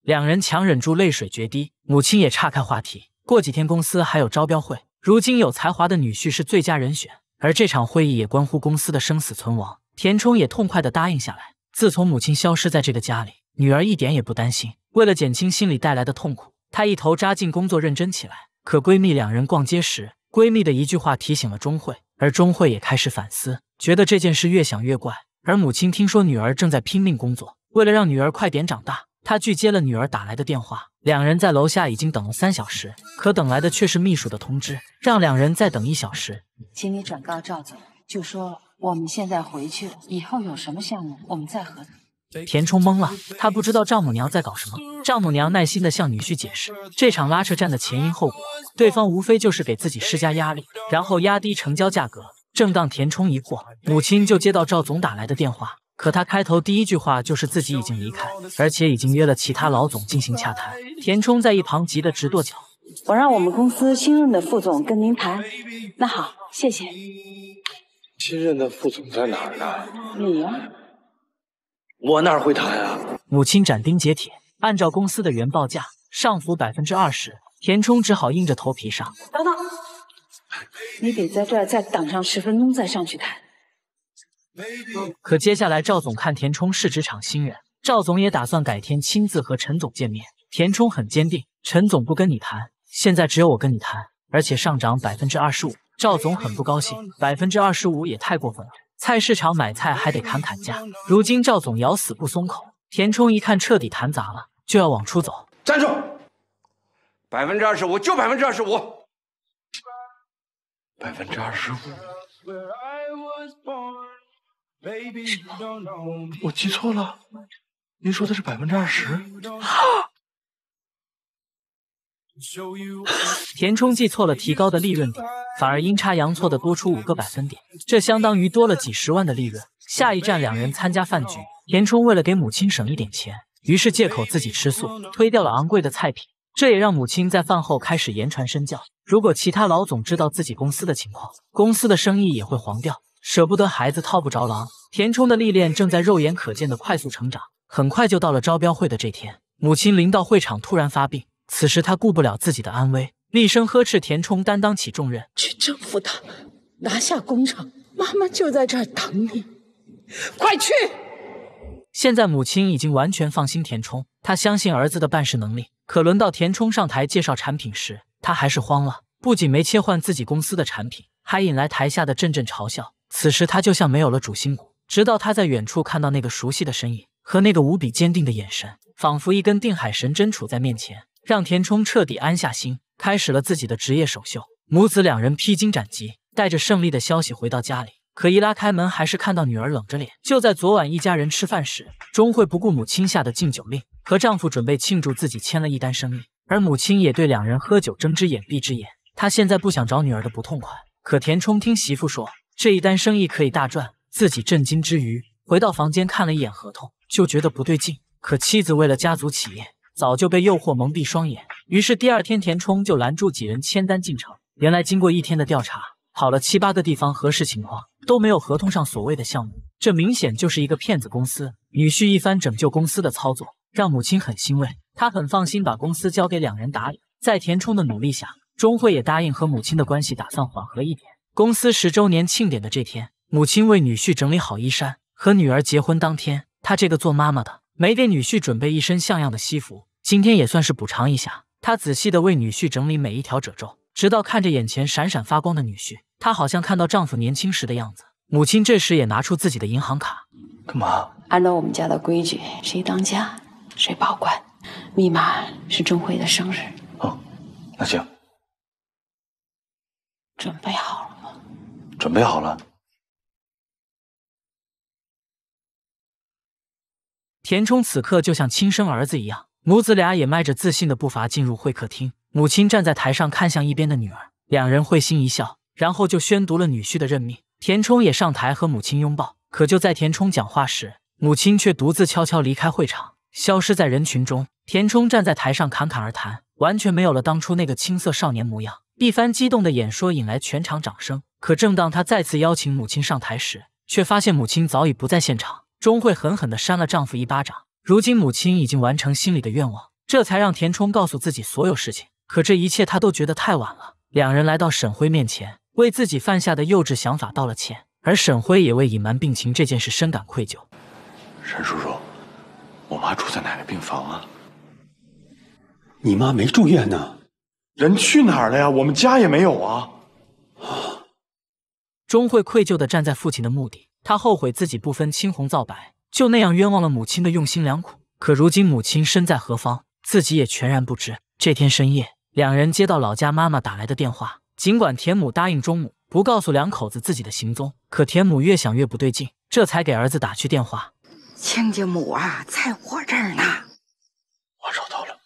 Speaker 1: 两人强忍住泪水决堤，母亲也岔开话题：“过几天公司还有招标会，如今有才华的女婿是最佳人选，而这场会议也关乎公司的生死存亡。”田冲也痛快的答应下来。自从母亲消失在这个家里，女儿一点也不担心。为了减轻心里带来的痛苦，她一头扎进工作，认真起来。可闺蜜两人逛街时，闺蜜的一句话提醒了钟慧，而钟慧也开始反思，觉得这件事越想越怪。而母亲听说女儿正在拼命工作，为了让女儿快点长大，她拒接了女儿打来的电话。两人在楼下已经等了三小时，可等来的却是秘书的通知，让两人再等一小时。请你转告赵总，就说。我们现在回去，以后有什么项目，我们再合作。田冲懵了，他不知道丈母娘在搞什么。丈母娘耐心的向女婿解释这场拉扯战的前因后果，对方无非就是给自己施加压力，然后压低成交价格。正当田冲疑惑，母亲就接到赵总打来的电话，可他开头第一句话就是自己已经离开，而且已经约了其他老总进行洽谈。田冲在一旁急得直跺脚。我让我们公司新任的副总跟您谈。那好，谢谢。新任的副总在哪儿呢？你呀，我哪会谈啊？母亲斩钉截铁，按照公司的原报价上浮百分之二十，田冲只好硬着头皮上。等等，你得在这儿再等上十分钟再上去谈。可接下来赵总看田冲是职场新人，赵总也打算改天亲自和陈总见面。田冲很坚定，陈总不跟你谈，现在只有我跟你谈，而且上涨百分之二十五。赵总很不高兴，百分之二十五也太过分了。菜市场买菜还得砍砍价，如今赵总咬死不松口，田冲一看彻底谈砸了，就要往出走。站住！百分之二十五就百分之二十五，百分之二十五？什么？我记错了？您说的是百分之二十？填充记错了，提高的利润点反而阴差阳错的多出五个百分点，这相当于多了几十万的利润。下一站，两人参加饭局。填充为了给母亲省一点钱，于是借口自己吃素，推掉了昂贵的菜品。这也让母亲在饭后开始言传身教。如果其他老总知道自己公司的情况，公司的生意也会黄掉。舍不得孩子套不着狼。填充的历练正在肉眼可见的快速成长，很快就到了招标会的这天，母亲临到会场突然发病。此时他顾不了自己的安危，厉声呵斥田冲担当起重任，去征服他们，拿下工厂。妈妈就在这儿等你，快去！现在母亲已经完全放心田冲，她相信儿子的办事能力。可轮到田冲上台介绍产品时，他还是慌了，不仅没切换自己公司的产品，还引来台下的阵阵嘲笑。此时他就像没有了主心骨。直到他在远处看到那个熟悉的身影和那个无比坚定的眼神，仿佛一根定海神针杵在面前。让田冲彻底安下心，开始了自己的职业首秀。母子两人披荆斩棘，带着胜利的消息回到家里。可一拉开门，还是看到女儿冷着脸。就在昨晚，一家人吃饭时，钟慧不顾母亲下的禁酒令，和丈夫准备庆祝自己签了一单生意。而母亲也对两人喝酒睁只眼闭只眼。她现在不想找女儿的不痛快。可田冲听媳妇说这一单生意可以大赚，自己震惊之余，回到房间看了一眼合同，就觉得不对劲。可妻子为了家族企业。早就被诱惑蒙蔽双眼，于是第二天，田冲就拦住几人签单进城。原来，经过一天的调查，跑了七八个地方核实情况，都没有合同上所谓的项目，这明显就是一个骗子公司。女婿一番拯救公司的操作，让母亲很欣慰，她很放心把公司交给两人打理。在田冲的努力下，钟慧也答应和母亲的关系打算缓和一点。公司十周年庆典的这天，母亲为女婿整理好衣衫，和女儿结婚当天，她这个做妈妈的。没给女婿准备一身像样的西服，今天也算是补偿一下。他仔细的为女婿整理每一条褶皱，直到看着眼前闪闪发光的女婿，他好像看到丈夫年轻时的样子。母亲这时也拿出自己的银行卡，干嘛？按照我们家的规矩，谁当家谁保管，密码是钟慧的生日。好，那行，准备好了吗？准备好了。田冲此刻就像亲生儿子一样，母子俩也迈着自信的步伐进入会客厅。母亲站在台上，看向一边的女儿，两人会心一笑，然后就宣读了女婿的任命。田冲也上台和母亲拥抱。可就在田冲讲话时，母亲却独自悄悄离开会场，消失在人群中。田冲站在台上侃侃而谈，完全没有了当初那个青涩少年模样。一番激动的演说引来全场掌声。可正当他再次邀请母亲上台时，却发现母亲早已不在现场。钟慧狠狠的扇了丈夫一巴掌。如今母亲已经完成心里的愿望，这才让田冲告诉自己所有事情。可这一切她都觉得太晚了。两人来到沈辉面前，为自己犯下的幼稚想法道了歉。而沈辉也为隐瞒病情这件事深感愧疚。沈叔叔，我妈住在哪个病房啊？你妈没住院呢，人去哪儿了呀？我们家也没有啊。钟慧愧疚的站在父亲的墓地。他后悔自己不分青红皂白，就那样冤枉了母亲的用心良苦。可如今母亲身在何方，自己也全然不知。这天深夜，两人接到老家妈妈打来的电话。尽管田母答应钟母不告诉两口子自己的行踪，可田母越想越不对劲，这才给儿子打去电话：“亲家母啊，在我这儿呢。”我找到了。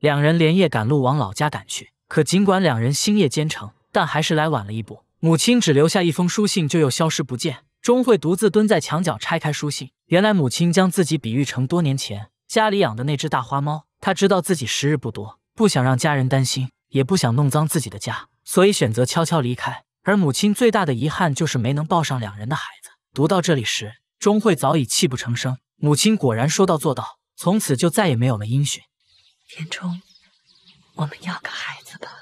Speaker 1: 两人连夜赶路往老家赶去。可尽管两人星夜兼程，但还是来晚了一步。母亲只留下一封书信，就又消失不见。钟慧独自蹲在墙角，拆开书信。原来母亲将自己比喻成多年前家里养的那只大花猫。她知道自己时日不多，不想让家人担心，也不想弄脏自己的家，所以选择悄悄离开。而母亲最大的遗憾就是没能抱上两人的孩子。读到这里时，钟慧早已泣不成声。母亲果然说到做到，从此就再也没有了音讯。田冲，我们要个孩子吧。